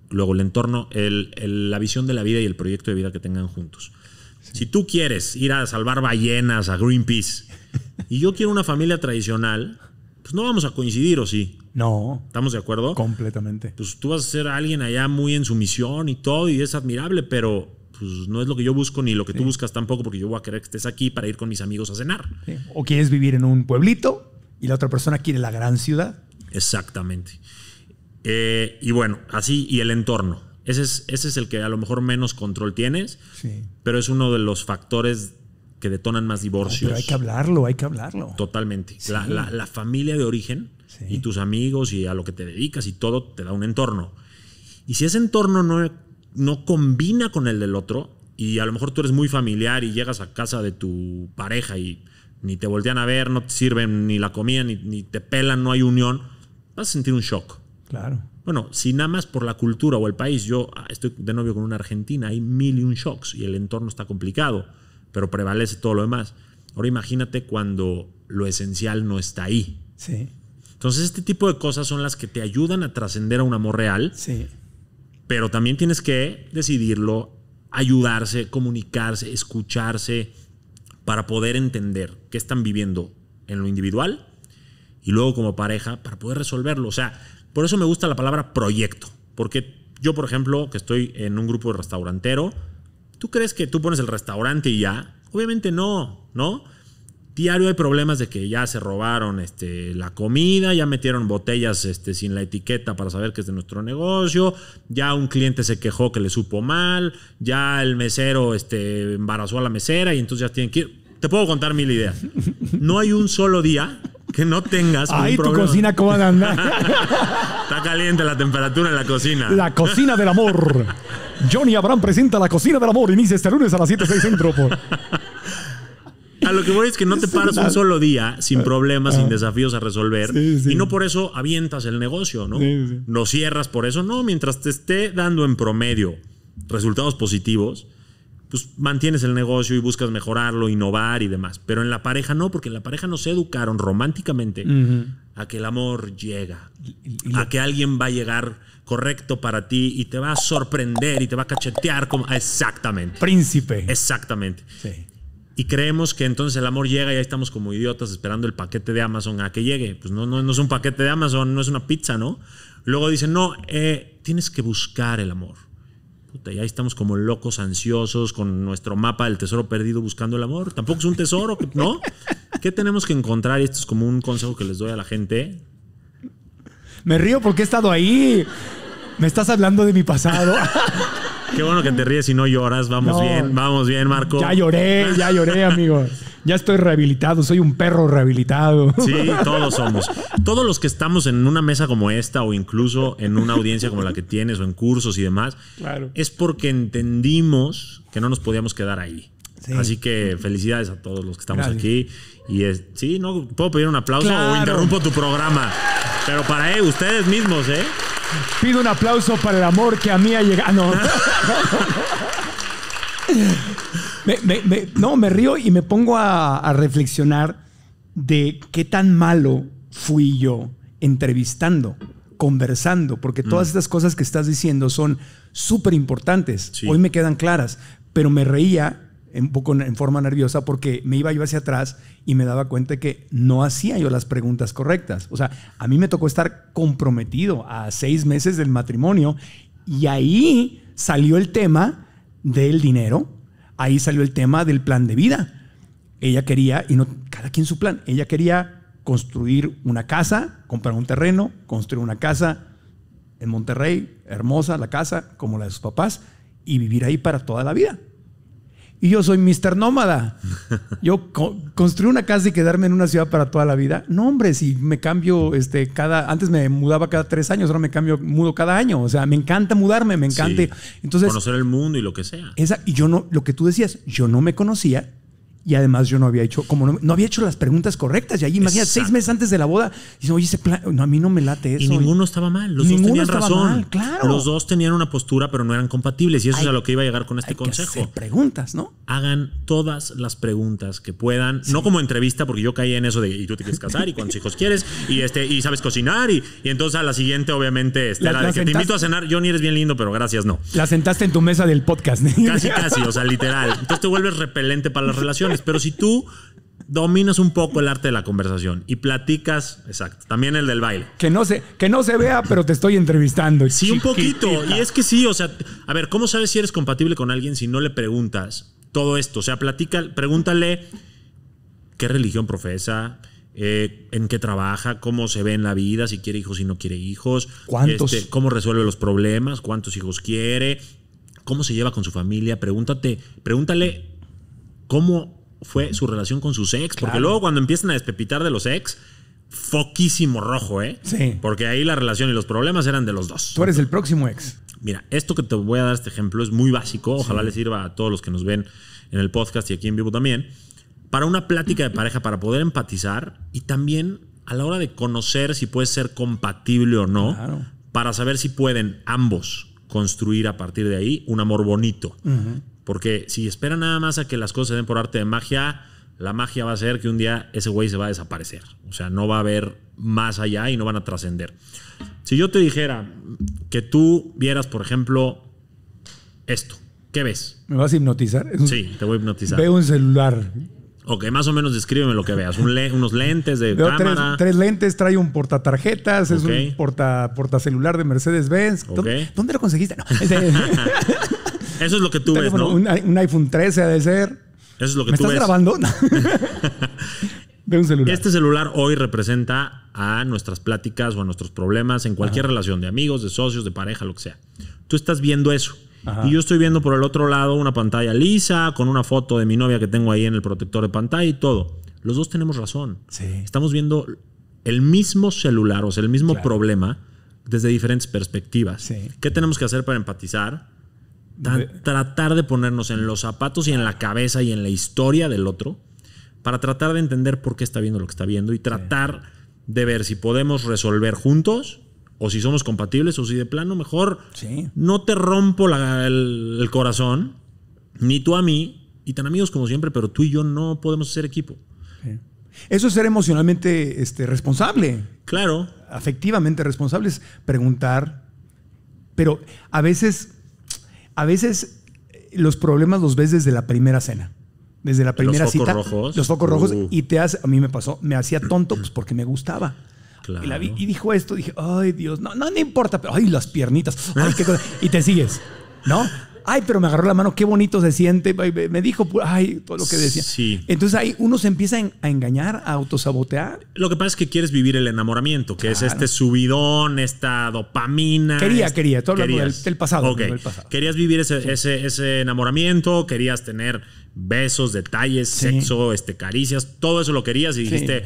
Luego el entorno, la visión de la vida y el proyecto de vida que tengan juntos. Si tú quieres ir a salvar ballenas a Greenpeace y yo quiero una familia tradicional, pues no vamos a coincidir, ¿o sí? No. ¿Estamos de acuerdo? Completamente. Pues tú vas a ser alguien allá muy en su misión y todo, y es admirable, pero pues no es lo que yo busco ni lo que tú buscas tampoco, porque yo voy a querer que estés aquí para ir con mis amigos a cenar. O quieres vivir en un pueblito y la otra persona quiere la gran ciudad. Exactamente. Eh, y bueno, así, y el entorno. Ese es, ese es el que a lo mejor menos control tienes, pero es uno de los factores que detonan más divorcios. pero hay que hablarlo, hay que hablarlo. Totalmente. La, familia de origen y tus amigos y a lo que te dedicas y todo te da un entorno. Y si ese entorno no no combina con el del otro y a lo mejor tú eres muy familiar y llegas a casa de tu pareja y ni te voltean a ver, no te sirven ni la comida, ni, te pelan, no hay unión, vas a sentir un shock. Claro. Bueno, si nada más por la cultura o el país, yo ah, estoy de novio con una argentina, hay mil y un shocks y el entorno está complicado, pero prevalece todo lo demás. Ahora imagínate cuando lo esencial no está ahí. Sí. Entonces, este tipo de cosas son las que te ayudan a trascender a un amor real. Sí. Pero también tienes que decidirlo, ayudarse, comunicarse, escucharse, para poder entender qué están viviendo en lo individual y luego como pareja para poder resolverlo. O sea, por eso me gusta la palabra proyecto, porque yo, por ejemplo, que estoy en un grupo de restaurantero, ¿tú crees que tú pones el restaurante y ya? Obviamente no, ¿no? diario hay problemas de que ya se robaron este, la comida, ya metieron botellas este, sin la etiqueta para saber que es de nuestro negocio, ya un cliente se quejó que le supo mal, ya el mesero este, embarazó a la mesera y entonces ya tienen que ir. Te puedo contar mil ideas. No hay un solo día que no tengas Ahí tu cocina cómo anda. Está caliente la temperatura en la cocina. La cocina del amor. Johnny Abraham presenta la cocina del amor. Inicia este lunes a las 7, 6 centro por a lo que voy es que no te paras un solo día sin problemas, sin desafíos a resolver. Y no por eso avientas el negocio, ¿no? no cierras por eso. No, mientras te esté dando en promedio resultados positivos, pues mantienes el negocio y buscas mejorarlo, innovar y demás. Pero en la pareja no, porque en la pareja no se educaron románticamente a que el amor llega, a que alguien va a llegar correcto para ti y te va a sorprender y te va a cachetear como... Exactamente. Príncipe. Exactamente. Sí y creemos que entonces el amor llega y ahí estamos como idiotas esperando el paquete de Amazon a que llegue. Pues no, no, es un paquete de Amazon, no es una pizza, ¿no? Luego dicen, no, eh, tienes que buscar el amor. Puta, y ahí estamos como locos, ansiosos, con nuestro mapa del tesoro perdido buscando el amor. Tampoco es un tesoro, ¿no? ¿Qué tenemos que encontrar? Y esto es como un consejo que les doy a la gente. Me río porque he estado ahí. Me estás hablando de mi pasado. Qué bueno que te ríes y no lloras. Vamos bien, vamos bien, Marco. Ya lloré, ya lloré, amigo. Ya estoy rehabilitado, soy un perro rehabilitado. Sí, todos somos. Todos los que estamos en una mesa como esta o incluso en una audiencia como la que tienes o en cursos y demás, es porque entendimos que no nos podíamos quedar ahí. Así que felicidades a todos los que estamos aquí. Y es, sí, no puedo pedir un aplauso o interrumpo tu programa. Pero para eh, ustedes mismos, ¿eh? Pido un aplauso para el amor que a mí ha llegado. Ah, no. Me, río y me pongo a, reflexionar de qué tan malo fui yo entrevistando, conversando, porque todas mm. estas cosas que estás diciendo son súper importantes. Hoy me quedan claras, pero me reía un poco en forma nerviosa porque me iba yo hacia atrás y me daba cuenta que no hacía yo las preguntas correctas. O sea, a mí me tocó estar comprometido a seis meses del matrimonio y ahí salió el tema del dinero, ahí salió el tema del plan de vida. Ella quería, y no, cada quien su plan, ella quería construir una casa, comprar un terreno, construir una casa en Monterrey, hermosa la casa, como la de sus papás, y vivir ahí para toda la vida y yo soy Mr. Nómada. Yo construí una casa y quedarme en una ciudad para toda la vida. No, hombre, si me cambio este cada antes me mudaba cada tres años, ahora me cambio mudo cada año, o sea, me encanta mudarme, me encanta. Entonces conocer el mundo y lo que sea. Esa y yo no lo que tú decías, yo no me conocía y además yo no había hecho, como no, había hecho las preguntas correctas. Y ahí, imagínate, seis meses antes de la boda, dice, oye, no, a mí no me late eso. Y ninguno estaba mal, los dos tenían razón. Los dos tenían una postura, pero no eran compatibles. Y eso es a lo que iba a llegar con este consejo. preguntas, ¿no? Hagan todas las preguntas que puedan, no como entrevista, porque yo caí en eso de, y tú te quieres casar, y cuántos hijos quieres, y este, y sabes cocinar, y, entonces a la siguiente, obviamente, este, la, de que te invito a cenar, Yo ni eres bien lindo, pero gracias, no. La sentaste en tu mesa del podcast. Casi, casi, o sea, literal. Entonces te vuelves repelente para las relaciones pero si tú dominas un poco el arte de la conversación y platicas, exacto, también el del baile. Que no se, que no se vea, pero te estoy entrevistando. Sí, un poquito. Y es que sí, o sea, a ver, ¿cómo sabes si eres compatible con alguien si no le preguntas todo esto? O sea, platica, pregúntale qué religión profesa, eh, en qué trabaja, cómo se ve en la vida, si quiere hijos, si no quiere hijos, ¿Cuántos? Este, cómo resuelve los problemas, cuántos hijos quiere, cómo se lleva con su familia. Pregúntate, pregúntale cómo fue su relación con sus ex. Porque luego cuando empiezan a despepitar de los ex, foquísimo rojo, ¿eh? Sí. Porque ahí la relación y los problemas eran de los dos. Tú eres el próximo ex. Mira, esto que te voy a dar este ejemplo es muy básico. Ojalá les sirva a todos los que nos ven en el podcast y aquí en vivo también. Para una plática de pareja, para poder empatizar y también a la hora de conocer si puede ser compatible o no, para saber si pueden ambos construir a partir de ahí un amor bonito. Porque si espera nada más a que las cosas se den por arte de magia, la magia va a ser que un día ese güey se va a desaparecer. O sea, no va a haber más allá y no van a trascender. Si yo te dijera que tú vieras, por ejemplo, esto, ¿qué ves? ¿Me vas a hipnotizar? Sí, te voy a hipnotizar. Veo un celular. Ok, más o menos descríbeme lo que veas. unos lentes de cámara. Tres, lentes, trae un portatarjetas, es un porta, celular de Mercedes-Benz. ¿Dónde, lo conseguiste? No. Este, Eso es lo que tú ves, ¿no? Un, iPhone 13 ha de ser. Eso es lo que ¿Me tú estás ves. grabando? de un celular. Este celular hoy representa a nuestras pláticas o a nuestros problemas en cualquier relación, de amigos, de socios, de pareja, lo que sea. Tú estás viendo eso. Y yo estoy viendo por el otro lado una pantalla lisa con una foto de mi novia que tengo ahí en el protector de pantalla y todo. Los dos tenemos razón. Sí. Estamos viendo el mismo celular, o sea, el mismo problema desde diferentes perspectivas. Sí. ¿Qué tenemos que hacer para empatizar? tratar de ponernos en los zapatos y en la cabeza y en la historia del otro para tratar de entender por qué está viendo lo que está viendo y tratar de ver si podemos resolver juntos o si somos compatibles o si de plano mejor no te rompo el, corazón, ni tú a mí, y tan amigos como siempre, pero tú y yo no podemos ser equipo. Eso es ser emocionalmente este, responsable. Claro. Afectivamente responsable es preguntar, pero a veces a veces eh, los problemas los ves desde la primera cena. Desde la primera cita. Los focos rojos. Los focos rojos. Uh. Y te hace, a mí me pasó, me hacía tonto pues, porque me gustaba. Y, y, dijo esto, dije, ay Dios, no, no, no importa, pero ay las piernitas, ay qué cosa. Y te sigues, ¿no? ay, pero me agarró la mano, qué bonito se siente, me dijo, ay, todo lo que decía. Sí. Entonces ahí uno se empieza a engañar, a autosabotear. Lo que pasa es que quieres vivir el enamoramiento, que es este subidón, esta dopamina. Quería, este quería, todo hablando del, pasado, Querías vivir ese, enamoramiento, querías tener besos, detalles, sexo, este, caricias, todo eso lo querías y dijiste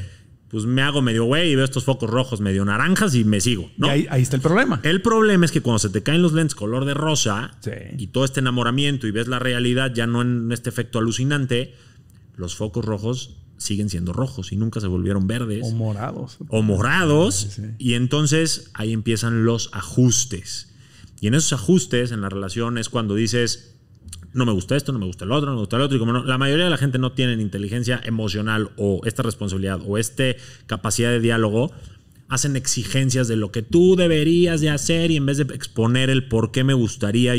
pues me hago medio güey y veo estos focos rojos medio naranjas y me sigo. ¿no? ahí, está el problema. El problema es que cuando se te caen los lentes color de rosa y todo este enamoramiento y ves la realidad ya no en este efecto alucinante, los focos rojos siguen siendo rojos y nunca se volvieron verdes. O morados. O morados. Y entonces ahí empiezan los ajustes. Y en esos ajustes en la relación es cuando dices, no me gusta esto, no me gusta el otro, no me gusta el otro. Y como la mayoría de la gente no tienen inteligencia emocional o esta responsabilidad o esta capacidad de diálogo, hacen exigencias de lo que tú deberías de hacer y en vez de exponer el por qué me gustaría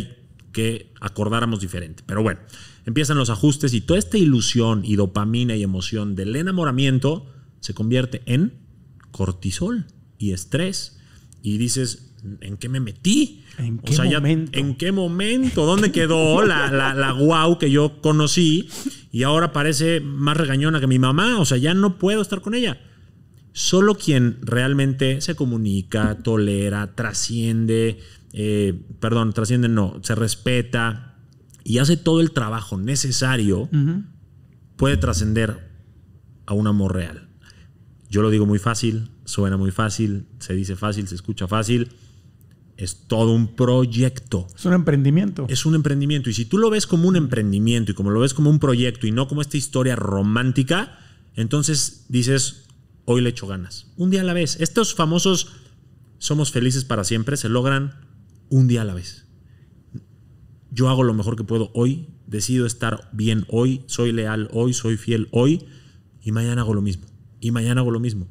que acordáramos diferente. Pero bueno, empiezan los ajustes y toda esta ilusión y dopamina y emoción del enamoramiento se convierte en cortisol y estrés. Y dices, ¿en qué me metí? ¿En qué momento? ¿En qué momento? ¿Dónde quedó la, la, wow que yo conocí? Y ahora parece más regañona que mi mamá. O sea, ya no puedo estar con ella. Solo quien realmente se comunica, tolera, trasciende, eh, perdón, trasciende no, se respeta y hace todo el trabajo necesario, puede trascender a un amor real. Yo lo digo muy fácil, suena muy fácil, se dice fácil, se escucha fácil, es todo un proyecto. Es un emprendimiento. Es un emprendimiento. Y si tú lo ves como un emprendimiento y como lo ves como un proyecto y no como esta historia romántica, entonces dices, hoy le echo ganas. Un día a la vez. Estos famosos somos felices para siempre se logran un día a la vez. Yo hago lo mejor que puedo hoy, decido estar bien hoy, soy leal hoy, soy fiel hoy y mañana hago lo mismo. Y mañana hago lo mismo.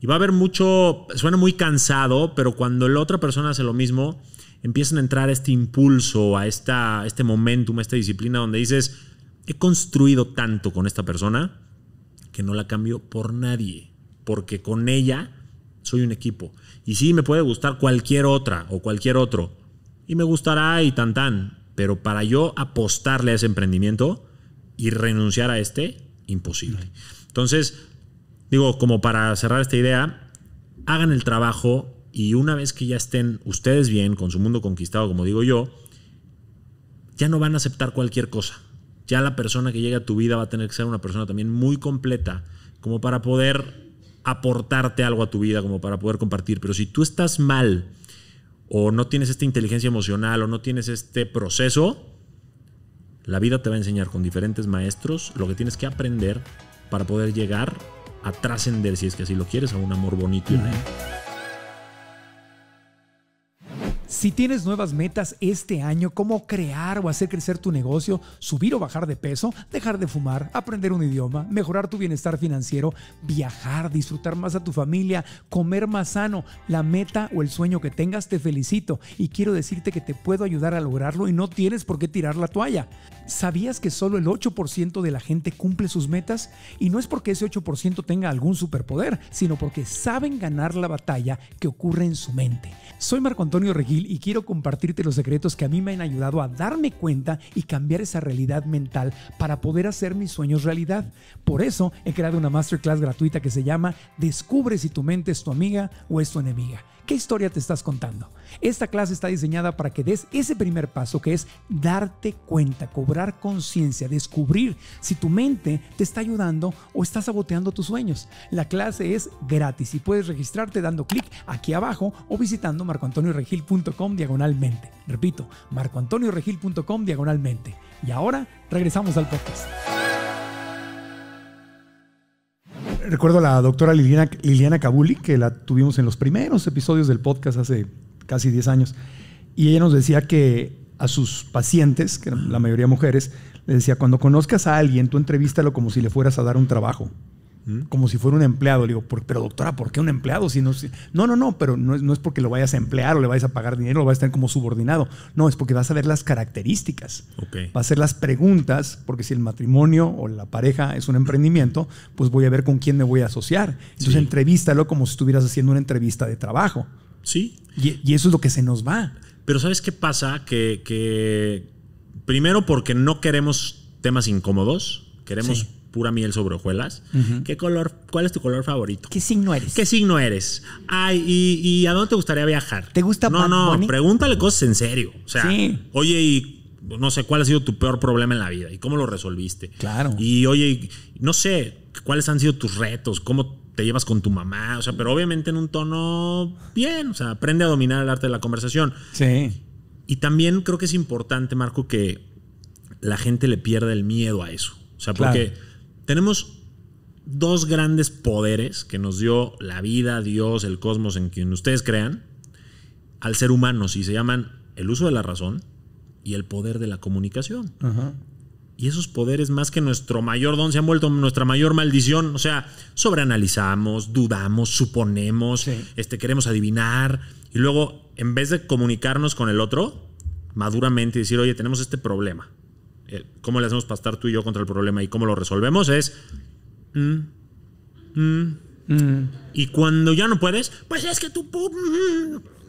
Y va a haber mucho, suena muy cansado, pero cuando la otra persona hace lo mismo, empiezan a entrar este impulso, a esta, este momentum, a esta disciplina donde dices, he construido tanto con esta persona que no la cambio por nadie, porque con ella soy un equipo. Y sí, me puede gustar cualquier otra o cualquier otro, y me gustará y tan tan, pero para yo apostarle a ese emprendimiento y renunciar a este, imposible. Entonces, digo, como para cerrar esta idea, hagan el trabajo y una vez que ya estén ustedes bien, con su mundo conquistado, como digo yo, ya no van a aceptar cualquier cosa. Ya la persona que llega a tu vida va a tener que ser una persona también muy completa, como para poder aportarte algo a tu vida, como para poder compartir. Pero si tú estás mal o no tienes esta inteligencia emocional o no tienes este proceso, la vida te va a enseñar con diferentes maestros lo que tienes que aprender para poder llegar a trascender, si es que así lo quieres, a un amor bonito y si tienes nuevas metas este año, como crear o hacer crecer tu negocio, subir o bajar de peso, dejar de fumar, aprender un idioma, mejorar tu bienestar financiero, viajar, disfrutar más a tu familia, comer más sano, la meta o el sueño que tengas, te felicito y quiero decirte que te puedo ayudar a lograrlo y no tienes por qué tirar la toalla. ¿Sabías que solo el 8% de la gente cumple sus metas? Y no es porque ese 8% tenga algún superpoder, sino porque saben ganar la batalla que ocurre en su mente. Soy Marco Antonio Regui y quiero compartirte los secretos que a mí me han ayudado a darme cuenta y cambiar esa realidad mental para poder hacer mis sueños realidad. Por eso he creado una masterclass gratuita que se llama Descubre si tu mente es tu amiga o es tu enemiga. ¿Qué historia te estás contando? Esta clase está diseñada para que des ese primer paso que es darte cuenta, cobrar conciencia, descubrir si tu mente te está ayudando o está saboteando tus sueños. La clase es gratis y puedes registrarte dando clic aquí abajo o visitando marcoantonioregil.com diagonalmente. Repito, marcoantonioregil.com diagonalmente. Y ahora regresamos al podcast. Recuerdo a la doctora Liliana, Liliana Cabuli, que la tuvimos en los primeros episodios del podcast hace casi 10 años, y ella nos decía que a sus pacientes, que la mayoría mujeres, les decía, cuando conozcas a alguien, tú entrevístalo como si le fueras a dar un trabajo como si fuera un empleado. Le digo, pero doctora, ¿por qué un empleado? Si no, no, no, no, pero no es, no es, porque lo vayas a emplear o le vayas a pagar dinero, lo vayas a tener como subordinado. No, es porque vas a ver las características. Va a hacer las preguntas, porque si el matrimonio o la pareja es un emprendimiento, pues voy a ver con quién me voy a asociar. Entonces, entrevístalo como si estuvieras haciendo una entrevista de trabajo. Sí. Y, eso es lo que se nos va. Pero ¿sabes qué pasa? Que, primero porque no queremos temas incómodos, queremos pura miel sobre hojuelas. ¿Qué color, ¿Cuál es tu color favorito? ¿Qué signo eres? ¿Qué signo eres? Ay, ¿y, a dónde te gustaría viajar? ¿Te gusta No, no, pregúntale cosas en serio. O sea, oye, ¿y no sé cuál ha sido tu peor problema en la vida y cómo lo resolviste? Claro. Y oye, no sé cuáles han sido tus retos, cómo te llevas con tu mamá, o sea, pero obviamente en un tono bien, o sea, aprende a dominar el arte de la conversación. Sí. Y también creo que es importante, Marco, que la gente le pierda el miedo a eso. O sea, porque tenemos dos grandes poderes que nos dio la vida, Dios, el cosmos en quien ustedes crean, al ser humano, y se llaman el uso de la razón y el poder de la comunicación. Y esos poderes, más que nuestro mayor don, se han vuelto nuestra mayor maldición. O sea, sobreanalizamos, dudamos, suponemos, este, queremos adivinar. Y luego, en vez de comunicarnos con el otro, maduramente decir, oye, tenemos este problema eh, cómo le hacemos pastar tú y yo contra el problema y cómo lo resolvemos es... Mm, mm, mm. Y cuando ya no puedes, pues es que tú...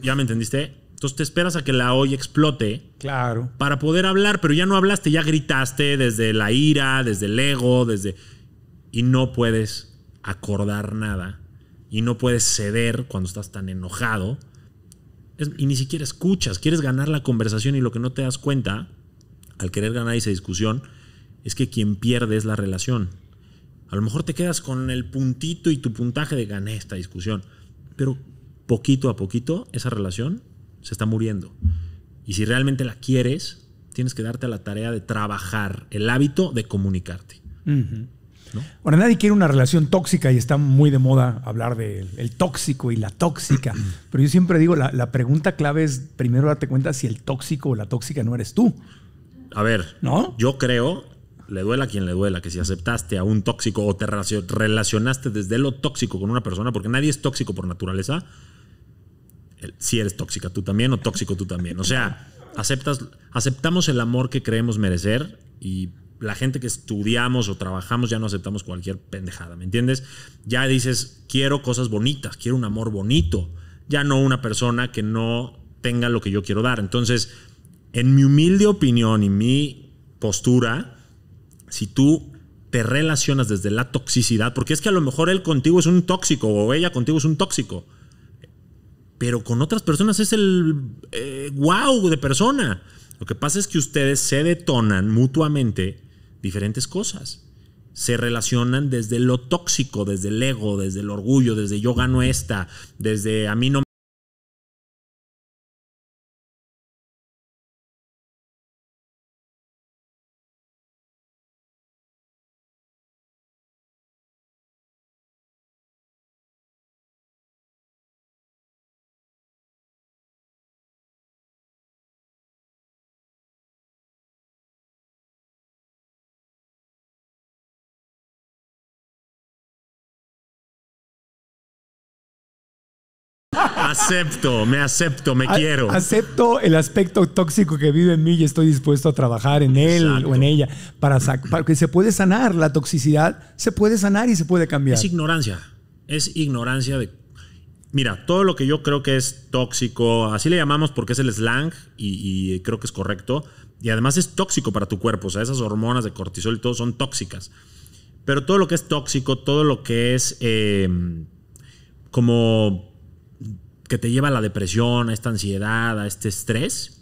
ya me entendiste. Entonces te esperas a que la hoy explote. Claro. Para poder hablar, pero ya no hablaste, ya gritaste desde la ira, desde el ego, desde. Y no puedes acordar nada. Y no puedes ceder cuando estás tan enojado. y ni siquiera escuchas. Quieres ganar la conversación y lo que no te das cuenta al querer ganar esa discusión, es que quien pierde es la relación. A lo mejor te quedas con el puntito y tu puntaje de gané esta discusión, pero poquito a poquito esa relación se está muriendo. Y si realmente la quieres, tienes que darte a la tarea de trabajar el hábito de comunicarte. Bueno, nadie quiere una relación tóxica y está muy de moda hablar del tóxico y la tóxica. Pero yo siempre digo, la, la, pregunta clave es primero darte cuenta si el tóxico o la tóxica no eres tú a ver, ¿no? Yo creo, le duela a quien le duela, que si aceptaste a un tóxico o te relacionaste desde lo tóxico con una persona, porque nadie es tóxico por naturaleza, si eres tóxica tú también o tóxico tú también. O sea, aceptas, aceptamos el amor que creemos merecer y la gente que estudiamos o trabajamos ya no aceptamos cualquier pendejada, ¿me entiendes? Ya dices, quiero cosas bonitas, quiero un amor bonito, ya no una persona que no tenga lo que yo quiero dar. Entonces, en mi humilde opinión y mi postura, si tú te relacionas desde la toxicidad, porque es que a lo mejor él contigo es un tóxico o ella contigo es un tóxico, pero con otras personas es el wow eh, de persona. Lo que pasa es que ustedes se detonan mutuamente diferentes cosas. Se relacionan desde lo tóxico, desde el ego, desde el orgullo, desde yo gano esta, desde a mí no me acepto, me acepto, me quiero. Acepto el aspecto tóxico que vive en mí y estoy dispuesto a trabajar en él o en ella para, que se puede sanar la toxicidad, se puede sanar y se puede cambiar. Es ignorancia, es ignorancia de... Mira, todo lo que yo creo que es tóxico, así le llamamos porque es el slang y, creo que es correcto, y además es tóxico para tu cuerpo, o sea, esas hormonas de cortisol y todo son tóxicas. Pero todo lo que es tóxico, todo lo que es eh, como que te lleva a la depresión, a esta ansiedad, a este estrés,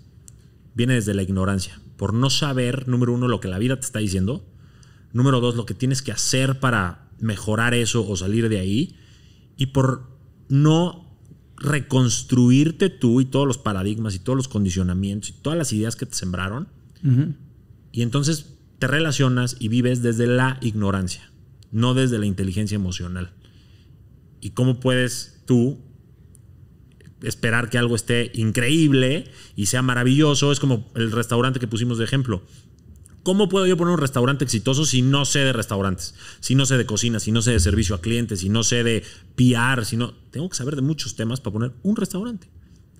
viene desde la ignorancia. Por no saber, número uno, lo que la vida te está diciendo. Número dos, lo que tienes que hacer para mejorar eso o salir de ahí. Y por no reconstruirte tú y todos los paradigmas y todos los condicionamientos y todas las ideas que te sembraron. Y entonces te relacionas y vives desde la ignorancia, no desde la inteligencia emocional. ¿Y cómo puedes tú esperar que algo esté increíble y sea maravilloso. Es como el restaurante que pusimos de ejemplo. ¿Cómo puedo yo poner un restaurante exitoso si no sé de restaurantes? Si no sé de cocina, si no sé de servicio a clientes, si no sé de piar, si no... Tengo que saber de muchos temas para poner un restaurante.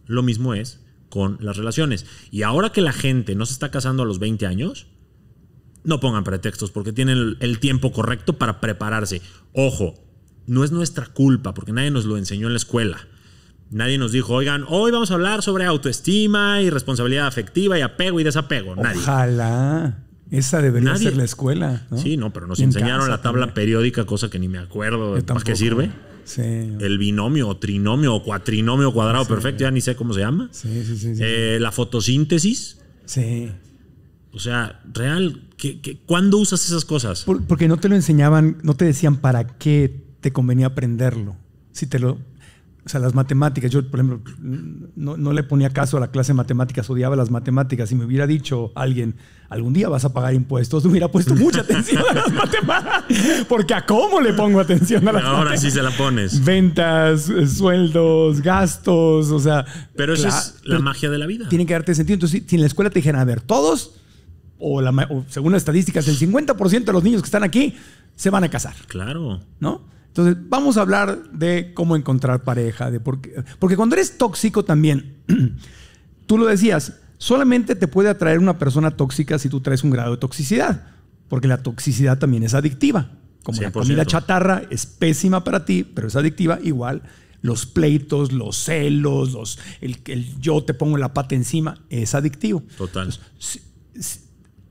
Lo mismo es con las relaciones. Y ahora que la gente no se está casando a los 20 años, no pongan pretextos porque tienen el tiempo correcto para prepararse. Ojo, no es nuestra culpa porque nadie nos lo enseñó en la escuela Nadie nos dijo, oigan, hoy vamos a hablar sobre autoestima y responsabilidad afectiva y apego y desapego. Nadie. Ojalá. Esa debería ser la escuela. Sí, no, pero nos enseñaron la tabla periódica, cosa que ni me acuerdo de para qué sirve. El binomio, o trinomio, o cuatrinomio cuadrado perfecto, ya ni sé cómo se llama. Sí, sí, sí. Eh, la fotosíntesis. Sí. O sea, real, cuándo usas esas cosas? porque no te lo enseñaban, no te decían para qué te convenía aprenderlo. Si te lo o sea, las matemáticas, yo por ejemplo no, le ponía caso a la clase de matemáticas, odiaba las matemáticas. Si me hubiera dicho alguien, algún día vas a pagar impuestos, me hubiera puesto mucha atención a las matemáticas, porque a cómo le pongo atención a las Ahora sí se la pones. Ventas, eh, sueldos, gastos, o sea. Pero esa es la magia de la vida. Tiene que darte sentido. Entonces, si en la escuela te dijeran, a ver, todos, o según las estadísticas, el 50% de los niños que están aquí se van a casar. Claro. ¿No? Entonces, vamos a hablar de cómo encontrar pareja, de por qué. porque cuando eres tóxico también, tú lo decías, solamente te puede atraer una persona tóxica si tú traes un grado de toxicidad, porque la toxicidad también es adictiva. Como la comida chatarra es pésima para ti, pero es adictiva igual. Los pleitos, los celos, los, el, que yo te pongo la pata encima, es adictivo. Total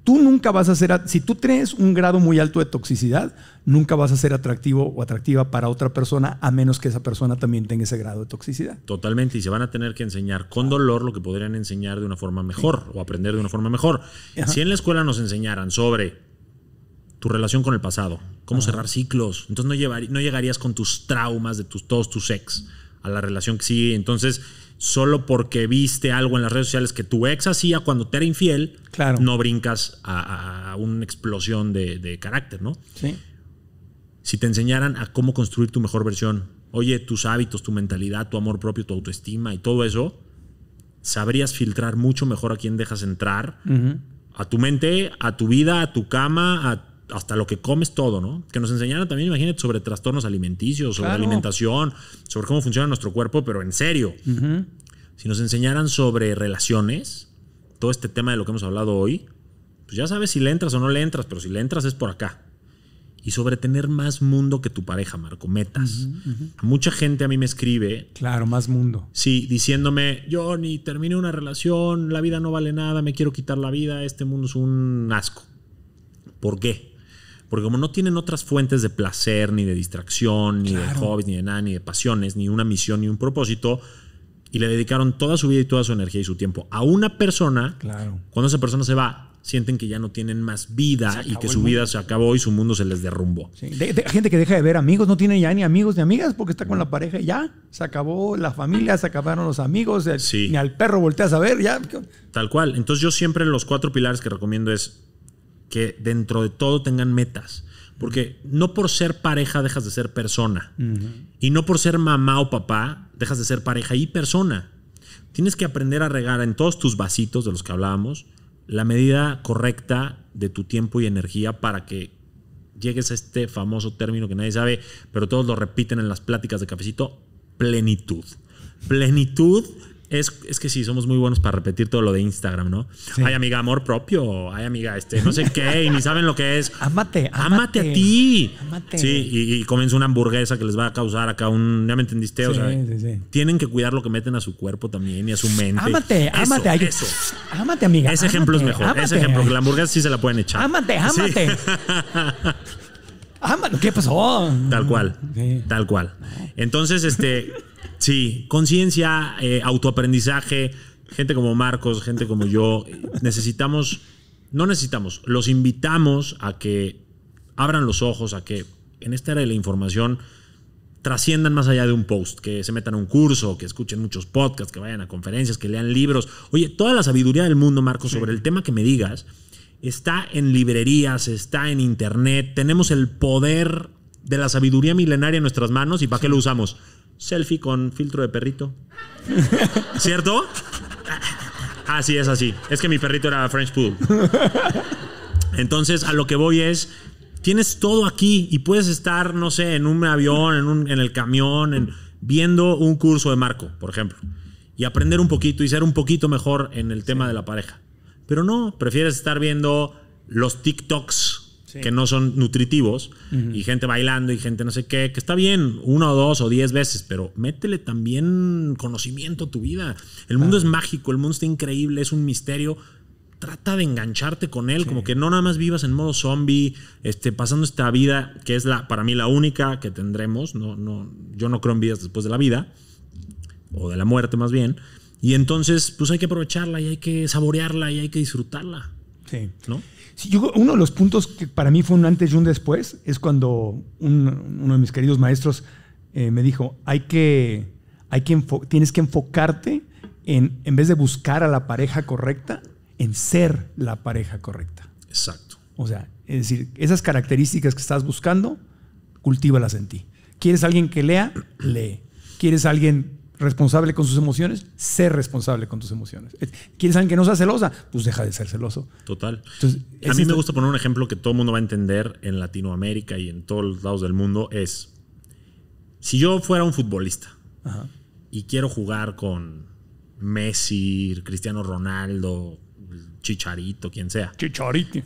tú nunca vas a ser, si tú tienes un grado muy alto de toxicidad, nunca vas a ser atractivo o atractiva para otra persona, a menos que esa persona también tenga ese grado de toxicidad. Totalmente, y se van a tener que enseñar con dolor lo que podrían enseñar de una forma mejor o aprender de una forma mejor. Si en la escuela nos enseñaran sobre tu relación con el pasado, cómo cerrar ciclos, entonces no, llegarías con tus traumas de tus, todos tus ex a la relación que sigue. Entonces, solo porque viste algo en las redes sociales que tu ex hacía cuando te era infiel, no brincas a, una explosión de, carácter, ¿no? Sí. Si te enseñaran a cómo construir tu mejor versión, oye, tus hábitos, tu mentalidad, tu amor propio, tu autoestima y todo eso, sabrías filtrar mucho mejor a quién dejas entrar, a tu mente, a tu vida, a tu cama, a hasta lo que comes todo, ¿no? Que nos enseñaran también, imagínate, sobre trastornos alimenticios, sobre alimentación, sobre cómo funciona nuestro cuerpo, pero en serio. Si nos enseñaran sobre relaciones, todo este tema de lo que hemos hablado hoy, pues ya sabes si le entras o no le entras, pero si le entras es por acá. Y sobre tener más mundo que tu pareja, Marco, metas. Mucha gente a mí me escribe. Claro, más mundo. Sí, diciéndome, yo ni terminé una relación, la vida no vale nada, me quiero quitar la vida, este mundo es un asco. ¿Por qué? Porque como no tienen otras fuentes de placer, ni de distracción, ni de hobbies, ni de nada, ni de pasiones, ni una misión, ni un propósito, y le dedicaron toda su vida y toda su energía y su tiempo a una persona, claro. cuando esa persona se va, sienten que ya no tienen más vida y que su vida se acabó y su mundo se les derrumbó. gente que deja de ver amigos, no tiene ya ni amigos ni amigas porque está con la pareja y ya. Se acabó la familia, se acabaron los amigos, eh, ni al perro volteas a ver, ya. Tal cual. Entonces yo siempre los cuatro pilares que recomiendo es que dentro de todo tengan metas. Porque no por ser pareja dejas de ser persona. Y no por ser mamá o papá dejas de ser pareja y persona. Tienes que aprender a regar en todos tus vasitos de los que hablábamos la medida correcta de tu tiempo y energía para que llegues a este famoso término que nadie sabe, pero todos lo repiten en las pláticas de cafecito, plenitud. Plenitud es, que sí, somos muy buenos para repetir todo lo de Instagram, ¿no? hay amiga, amor propio. hay amiga, este, no sé qué, y ni saben lo que es. Amate, amate. a ti. Sí, y, y una hamburguesa que les va a causar acá un. ¿Ya me entendiste? o sea, sí, tienen que cuidar lo que meten a su cuerpo también y a su mente. ámate amate. eso. Amate, amiga. Ese ejemplo es mejor. Ese ejemplo, la hamburguesa sí se la pueden echar. Amate, amate. Ah, ¿qué pasó? Tal cual. Tal cual. Entonces, este, sí, conciencia, eh, autoaprendizaje, gente como Marcos, gente como yo, necesitamos, no necesitamos, los invitamos a que abran los ojos, a que en esta era de la información trasciendan más allá de un post, que se metan a un curso, que escuchen muchos podcasts, que vayan a conferencias, que lean libros. Oye, toda la sabiduría del mundo, Marcos, sobre el tema que me digas, está en librerías, está en internet, tenemos el poder de la sabiduría milenaria en nuestras manos y ¿para qué lo usamos? Selfie con filtro de perrito. ¿Cierto? Así es, así. Es que mi perrito era French Pool. Entonces, a lo que voy es, tienes todo aquí y puedes estar, no sé, en un avión, en, el camión, viendo un curso de Marco, por ejemplo, y aprender un poquito y ser un poquito mejor en el tema de la pareja. Pero no, prefieres estar viendo los TikToks que no son nutritivos y gente bailando y gente no sé qué, que está bien una o dos o diez veces, pero métele también conocimiento a tu vida. El mundo es mágico, el mundo está increíble, es un misterio. Trata de engancharte con él, como que no nada más vivas en modo zombie, este, pasando esta vida que es la, para mí la única que tendremos. No, no, yo no creo en vidas después de la vida, o de la muerte más bien y entonces, pues hay que aprovecharla y hay que saborearla y hay que disfrutarla. Sí. uno de los puntos que para mí fue un antes y un después es cuando uno de mis queridos maestros eh, me dijo, hay que, hay que tienes que enfocarte en, en vez de buscar a la pareja correcta, en ser la pareja correcta. Exacto. O sea, es decir, esas características que estás buscando, cultívalas en ti. ¿Quieres alguien que lea? Lee. ¿Quieres alguien responsable con sus emociones, sé responsable con tus emociones. ¿Quién sabe que no sea celosa? Pues deja de ser celoso. Total. a mí me gusta poner un ejemplo que todo el mundo va a entender en Latinoamérica y en todos los lados del mundo es, si yo fuera un futbolista y quiero jugar con Messi, Cristiano Ronaldo, Chicharito, quien sea. Chicharito.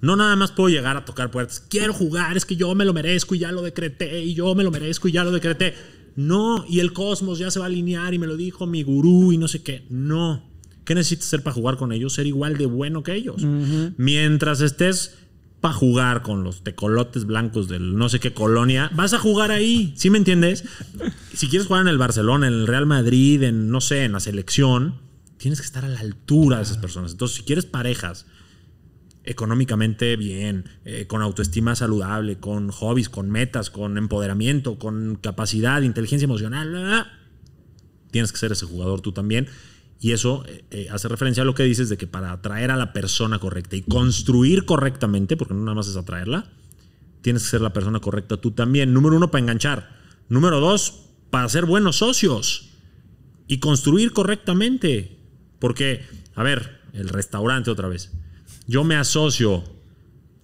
No nada más puedo llegar a tocar puertas. Quiero jugar, es que yo me lo merezco y ya lo decreté, y yo me lo merezco y ya lo decreté no, y el cosmos ya se va a alinear y me lo dijo mi gurú y no sé qué. No. ¿Qué necesitas hacer para jugar con ellos? Ser igual de bueno que ellos. Mientras estés para jugar con los tecolotes blancos del no sé qué colonia, vas a jugar ahí, ¿sí me entiendes? Si quieres jugar en el Barcelona, en el Real Madrid, en no sé, en la selección, tienes que estar a la altura de esas personas. Entonces, si quieres parejas económicamente bien, eh, con autoestima saludable, con hobbies, con metas, con empoderamiento, con capacidad, inteligencia emocional, tienes que ser ese jugador tú también. Y eso eh, eh, hace referencia a lo que dices de que para atraer a la persona correcta y construir correctamente, porque no nada más es atraerla, tienes que ser la persona correcta tú también. Número uno, para enganchar. Número dos, para ser buenos socios y construir correctamente. Porque, a ver, el restaurante otra vez yo me asocio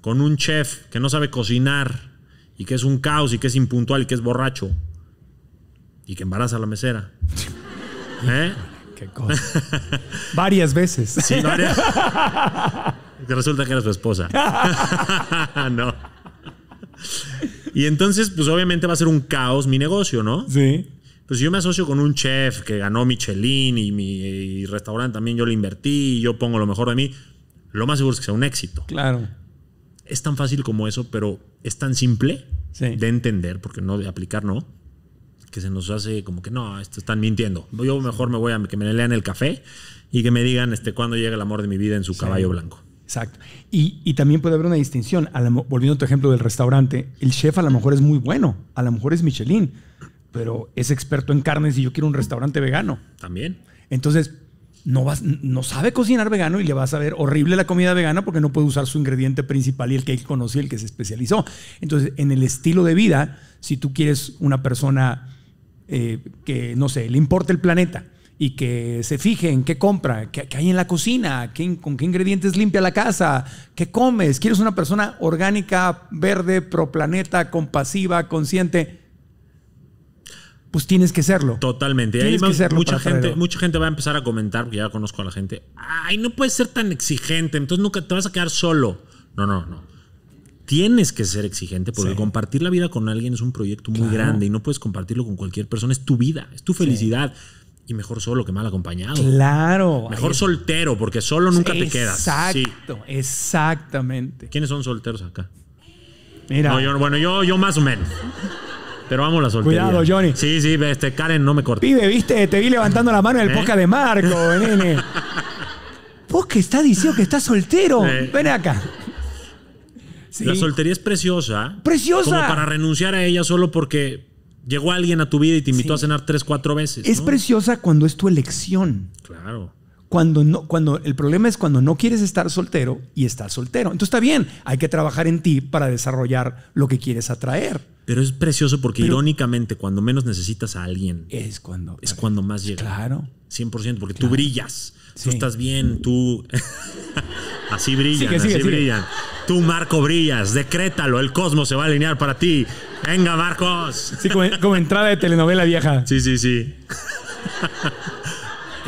con un chef que no sabe cocinar y que es un caos y que es impuntual y que es borracho y que embaraza a la mesera. ¿Eh? Qué cosa. varias veces. Sí, varias. Resulta que era su esposa. no. Y entonces, pues obviamente va a ser un caos mi negocio, ¿no? Sí. Pues yo me asocio con un chef que ganó Michelin y mi restaurante también yo le invertí y yo pongo lo mejor de mí lo más seguro es que sea un éxito. Claro. Es tan fácil como eso, pero es tan simple de entender, porque no de aplicar, no, que se nos hace como que no, esto están mintiendo. Yo mejor me voy a que me lean el café y que me digan este, cuándo llega el amor de mi vida en su caballo blanco. Exacto. Y, también puede haber una distinción. volviendo a tu ejemplo del restaurante, el chef a lo mejor es muy bueno, a lo mejor es Michelin, pero es experto en carnes y yo quiero un restaurante vegano. También. Entonces, no, sabe cocinar vegano y le va a saber horrible la comida vegana porque no puede usar su ingrediente principal y el que él conoció, el que se especializó. Entonces, en el estilo de vida, si tú quieres una persona eh, que, no sé, le importa el planeta y que se fije en qué compra, qué, hay en la cocina, con qué ingredientes limpia la casa, qué comes, quieres una persona orgánica, verde, pro planeta, compasiva, consciente, pues tienes que serlo. Totalmente. Tienes que mucha gente, va a empezar a comentar, porque ya conozco a la gente. Ay, no puedes ser tan exigente, entonces nunca te vas a quedar solo. No, no, no. Tienes que ser exigente porque compartir la vida con alguien es un proyecto muy grande y no puedes compartirlo con cualquier persona. Es tu vida, es tu felicidad. Y mejor solo que mal acompañado. Claro. Mejor soltero, porque solo nunca te quedas. Exacto, exactamente. ¿Quiénes son solteros acá? Mira. bueno, yo, yo más o menos. Pero vamos la soltería. Cuidado, Johnny. Sí, sí, este, Karen no me cortes. Pibe, viste, te vi levantando la mano en el ¿Eh? poca de Marco, nene. Vos que estás diciendo que estás soltero. Eh. Ven acá. La soltería es preciosa. ¡Preciosa! Como para renunciar a ella solo porque llegó alguien a tu vida y te invitó a cenar tres, cuatro veces. Es preciosa cuando es tu elección. Claro. Cuando, no, cuando el problema es cuando no quieres estar soltero y estar soltero. Entonces está bien, hay que trabajar en ti para desarrollar lo que quieres atraer. Pero es precioso porque irónicamente cuando menos necesitas a alguien es cuando es cuando más llega. Claro. 100% porque tú brillas. Tú estás bien, tú así brillan, así brillan. Tú Marco brillas, decrétalo, el cosmos se va a alinear para ti. Venga, Marcos. Sí, como entrada de telenovela vieja. Sí, sí, sí.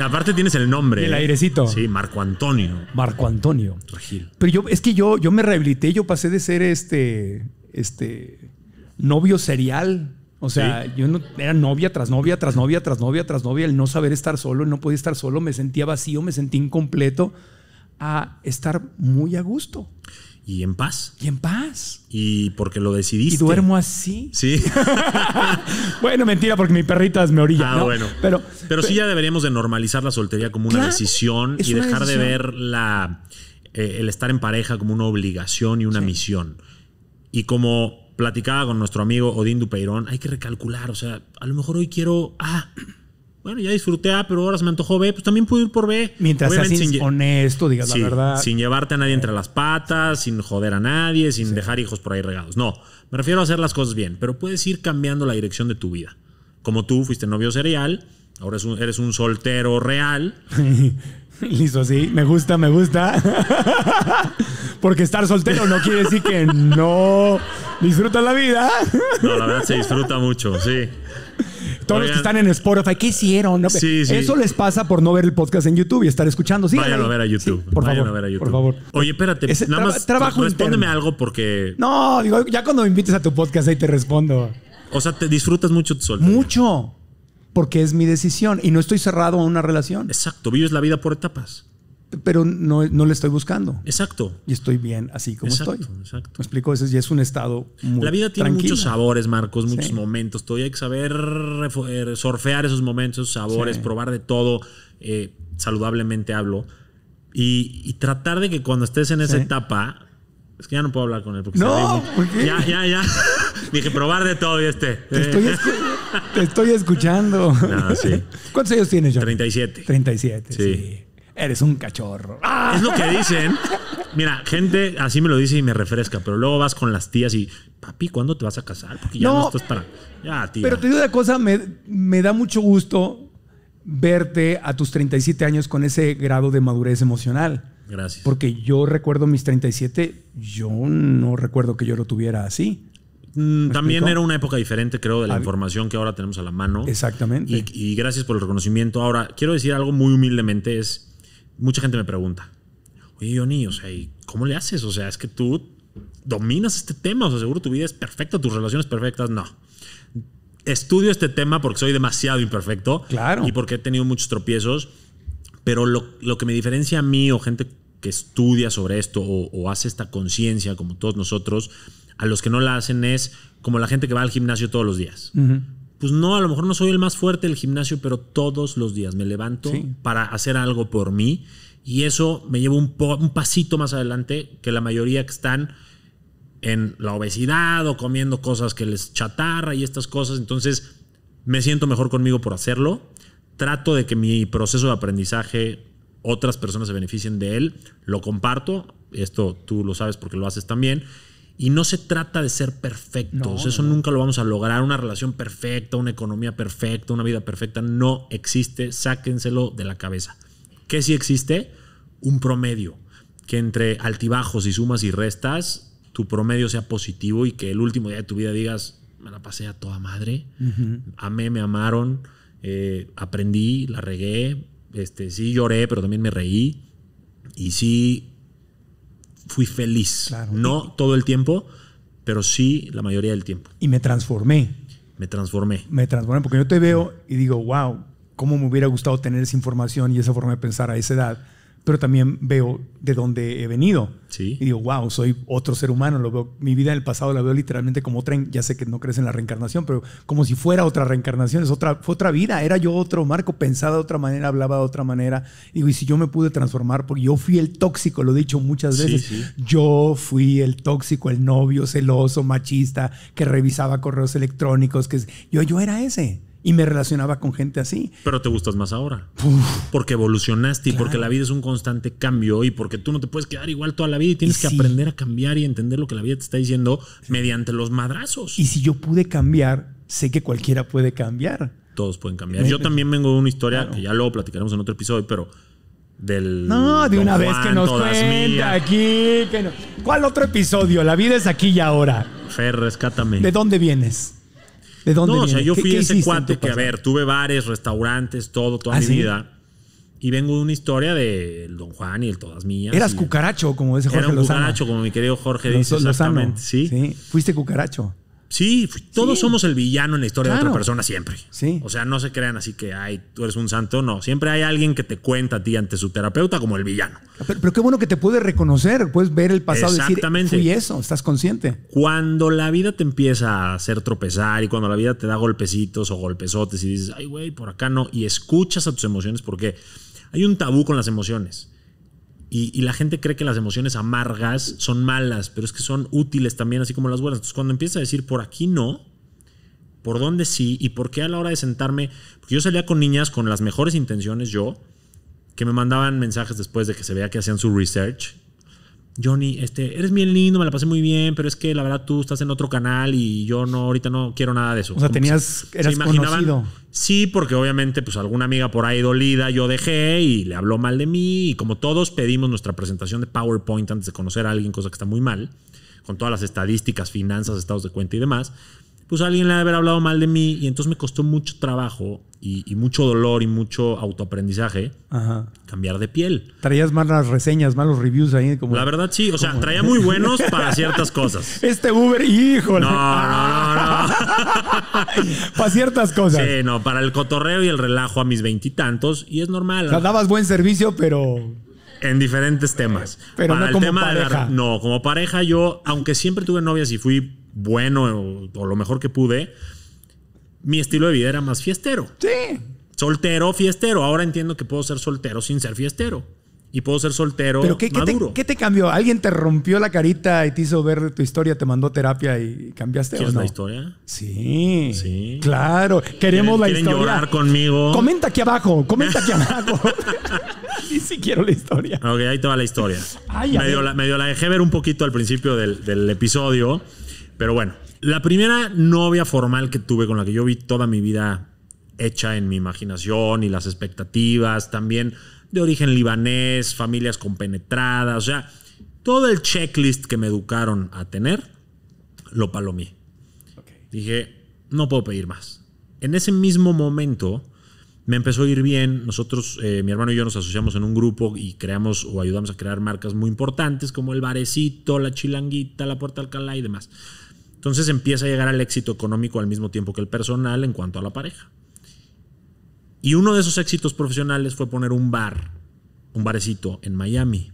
Aparte tienes el nombre. el ¿eh? airecito. Sí, Marco Antonio. Marco Antonio. Pero yo, es que yo, yo me rehabilité, yo pasé de ser este, este novio serial. O sea, yo no, era novia tras novia, tras novia, tras novia, tras novia. El no saber estar solo, no podía estar solo, me sentía vacío, me sentía incompleto a estar muy a gusto y en paz. Y en paz. Y porque lo decidiste. Y duermo así. Sí. bueno, mentira, porque mi perrita es me orilla. Ah, bueno. Pero, pero, sí ya deberíamos de normalizar la soltería como una decisión y dejar de ver la, eh, el estar en pareja como una obligación y una misión. Y como platicaba con nuestro amigo Odín Dupeirón, hay que recalcular. O sea, a lo mejor hoy quiero. Ah, bueno, ya disfruté A, ah, pero ahora se me antojó B, pues también pude ir por B. Mientras Obviamente, honesto, digas la verdad. Sin llevarte a nadie entre eh. las patas, sin joder a nadie, sin dejar hijos por ahí regados. No, me refiero a hacer las cosas bien, pero puedes ir cambiando la dirección de tu vida. Como tú fuiste novio serial, ahora eres un, eres un soltero real. Listo, sí, me gusta, me gusta. Porque estar soltero no quiere decir que no disfrutas la vida. No, la verdad se disfruta mucho, sí. Todos los que están en Spotify, ¿qué hicieron? Eso les pasa por no ver el podcast en YouTube y estar escuchando. Sí, a ver a YouTube. por favor, Por favor. Oye, espérate. nada más, trabajo respóndeme algo porque. No, digo, ya cuando me invites a tu podcast ahí te respondo. O sea, te disfrutas mucho tu sol? Mucho. Porque es mi decisión y no estoy cerrado a una relación. Exacto, vives la vida por etapas pero no, no, le estoy buscando. Exacto. Y estoy bien así como estoy. Exacto. Me explico, y es un estado muy La vida tiene muchos sabores, Marcos, muchos momentos. Todavía hay que saber eh, surfear esos momentos, esos sabores, probar de todo, eh, saludablemente hablo. Y, tratar de que cuando estés en esa etapa, es que ya no puedo hablar con él no, ya, ya, ya. Dije probar de todo y este. Eh. Te estoy, te estoy escuchando. No, sí. ¿Cuántos años tienes, ya? 37. 37. sí. Eres un cachorro. Ah. Es lo que dicen. Mira, gente así me lo dice y me refresca, pero luego vas con las tías y, papi, ¿cuándo te vas a casar? Porque ya no, estás para. Ya, Pero te digo una cosa, me, da mucho gusto verte a tus 37 años con ese grado de madurez emocional. Gracias. Porque yo recuerdo mis 37, yo no recuerdo que yo lo tuviera así. Mm, también era una época diferente, creo, de la información que ahora tenemos a la mano. Exactamente. Y, y, gracias por el reconocimiento. Ahora, quiero decir algo muy humildemente, es mucha gente me pregunta, oye, Johnny, o sea, ¿y cómo le haces? O sea, es que tú dominas este tema, o seguro tu vida es perfecta, tus relaciones perfectas, no. Estudio este tema porque soy demasiado imperfecto. Claro. Y porque he tenido muchos tropiezos. Pero lo, que me diferencia a mí o gente que estudia sobre esto o, hace esta conciencia, como todos nosotros, a los que no la hacen es como la gente que va al gimnasio todos los días pues no, a lo mejor no soy el más fuerte del gimnasio, pero todos los días me levanto para hacer algo por mí y eso me lleva un, un pasito más adelante que la mayoría que están en la obesidad o comiendo cosas que les chatarra y estas cosas. Entonces me siento mejor conmigo por hacerlo. Trato de que mi proceso de aprendizaje otras personas se beneficien de él. Lo comparto. Esto tú lo sabes porque lo haces también. Y no se trata de ser perfectos, eso nunca lo vamos a lograr, una relación perfecta, una economía perfecta, una vida perfecta, no existe, sáquenselo de la cabeza. ¿Qué sí existe? Un promedio, que entre altibajos y sumas y restas, tu promedio sea positivo y que el último día de tu vida digas, me la pasé a toda madre, a mí amé, me amaron, eh, aprendí, la regué, este, sí lloré, pero también me reí, y sí fui feliz. No todo el tiempo, pero sí la mayoría del tiempo. Y me transformé. Me transformé. Me transformé, porque yo te veo y digo, wow, cómo me hubiera gustado tener esa información y esa forma de pensar a esa edad pero también veo de dónde he venido. Y digo, wow, soy otro ser humano, lo veo, mi vida en el pasado la veo literalmente como otra, ya sé que no crees en la reencarnación, pero como si fuera otra reencarnación, es otra, fue otra vida, era yo otro Marco, pensaba de otra manera, hablaba de otra manera. Y digo, y si yo me pude transformar, porque yo fui el tóxico, lo he dicho muchas veces, yo fui el tóxico, el novio celoso, machista, que revisaba correos electrónicos, que yo, yo era ese. Y me relacionaba con gente así. Pero te gustas más ahora. porque evolucionaste y porque la vida es un constante cambio y porque tú no te puedes quedar igual toda la vida y tienes que aprender a cambiar y entender lo que la vida te está diciendo mediante los madrazos. Y si yo pude cambiar, sé que cualquiera puede cambiar. Todos pueden cambiar. Yo también vengo de una historia que ya luego platicaremos en otro episodio, pero del. No, de una vez que nos cuenta aquí. ¿Cuál otro episodio? La vida es aquí y ahora. Fer, rescátame. ¿De dónde vienes? No, o sea, yo fui ese cuate que, a ver, tuve bares, restaurantes, todo, toda ¿Ah, mi vida. Y vengo de una historia del Don Juan y el Todas Mías. Eras cucaracho, como dice Jorge Era un cucaracho, como mi querido Jorge dice. Exactamente, ¿sí? sí. Fuiste cucaracho. Sí, todos somos el villano en la historia de otra persona siempre. Sí. O sea, no se crean así que, ay, tú eres un santo. No, siempre hay alguien que te cuenta a ti ante su terapeuta como el villano. Ah, pero, qué bueno que te puedes reconocer, puedes ver el pasado y eso, estás consciente. Cuando la vida te empieza a hacer tropezar y cuando la vida te da golpecitos o golpezotes y dices, ay, güey, por acá no, y escuchas a tus emociones porque hay un tabú con las emociones. Y, la gente cree que las emociones amargas son malas, pero es que son útiles también, así como las buenas. Entonces, cuando empieza a decir por aquí no, por dónde sí y por qué a la hora de sentarme, porque yo salía con niñas con las mejores intenciones, yo, que me mandaban mensajes después de que se veía que hacían su research. Johnny, este, eres bien lindo, me la pasé muy bien, pero es que la verdad tú estás en otro canal y yo no, ahorita no quiero nada de eso. O sea, tenías, eras conocido. Sí, porque obviamente, pues alguna amiga por ahí dolida yo dejé y le habló mal de mí. Y como todos pedimos nuestra presentación de PowerPoint antes de conocer a alguien, cosa que está muy mal, con todas las estadísticas, finanzas, estados de cuenta y demás, pues alguien le ha haber hablado mal de mí y entonces me costó mucho trabajo y, mucho dolor y mucho autoaprendizaje cambiar de piel. Traías malas reseñas, malos reviews ahí. la verdad sí, o sea, traía muy buenos para ciertas cosas. Este Uber, híjole. No, no, no, no. para ciertas cosas. Sí, no, para el cotorreo y el relajo a mis veintitantos y, es normal. O dabas buen servicio, pero en diferentes temas. Pero no como pareja. no, como pareja yo, aunque siempre tuve novias y fui bueno o, lo mejor que pude, mi estilo de vida era más fiestero. Sí. Soltero, fiestero. Ahora entiendo que puedo ser soltero sin ser fiestero. Y puedo ser soltero. ¿Pero qué, ¿qué, te, cambió? ¿Alguien te rompió la carita y te hizo ver tu historia, te mandó terapia y cambiaste? ¿Quieres la historia? Sí. Sí. Claro. Queremos la historia. Quieren llorar conmigo. Comenta aquí abajo. Comenta aquí abajo. Ni si quiero la historia. Ok, ahí te la historia. me, dio la, dejé ver un poquito al principio del episodio pero bueno, la primera novia formal que tuve con la que yo vi toda mi vida hecha en mi imaginación y las expectativas también de origen libanés, familias compenetradas, o sea, todo el checklist que me educaron a tener, lo palomí. Dije, no puedo pedir más. En ese mismo momento me empezó a ir bien. Nosotros, eh, mi hermano y yo nos asociamos en un grupo y creamos o ayudamos a crear marcas muy importantes como el Barecito, la Chilanguita, la Puerta Alcalá y demás. Entonces empieza a llegar al éxito económico al mismo tiempo que el personal en cuanto a la pareja. Y uno de esos éxitos profesionales fue poner un bar, un barecito en Miami.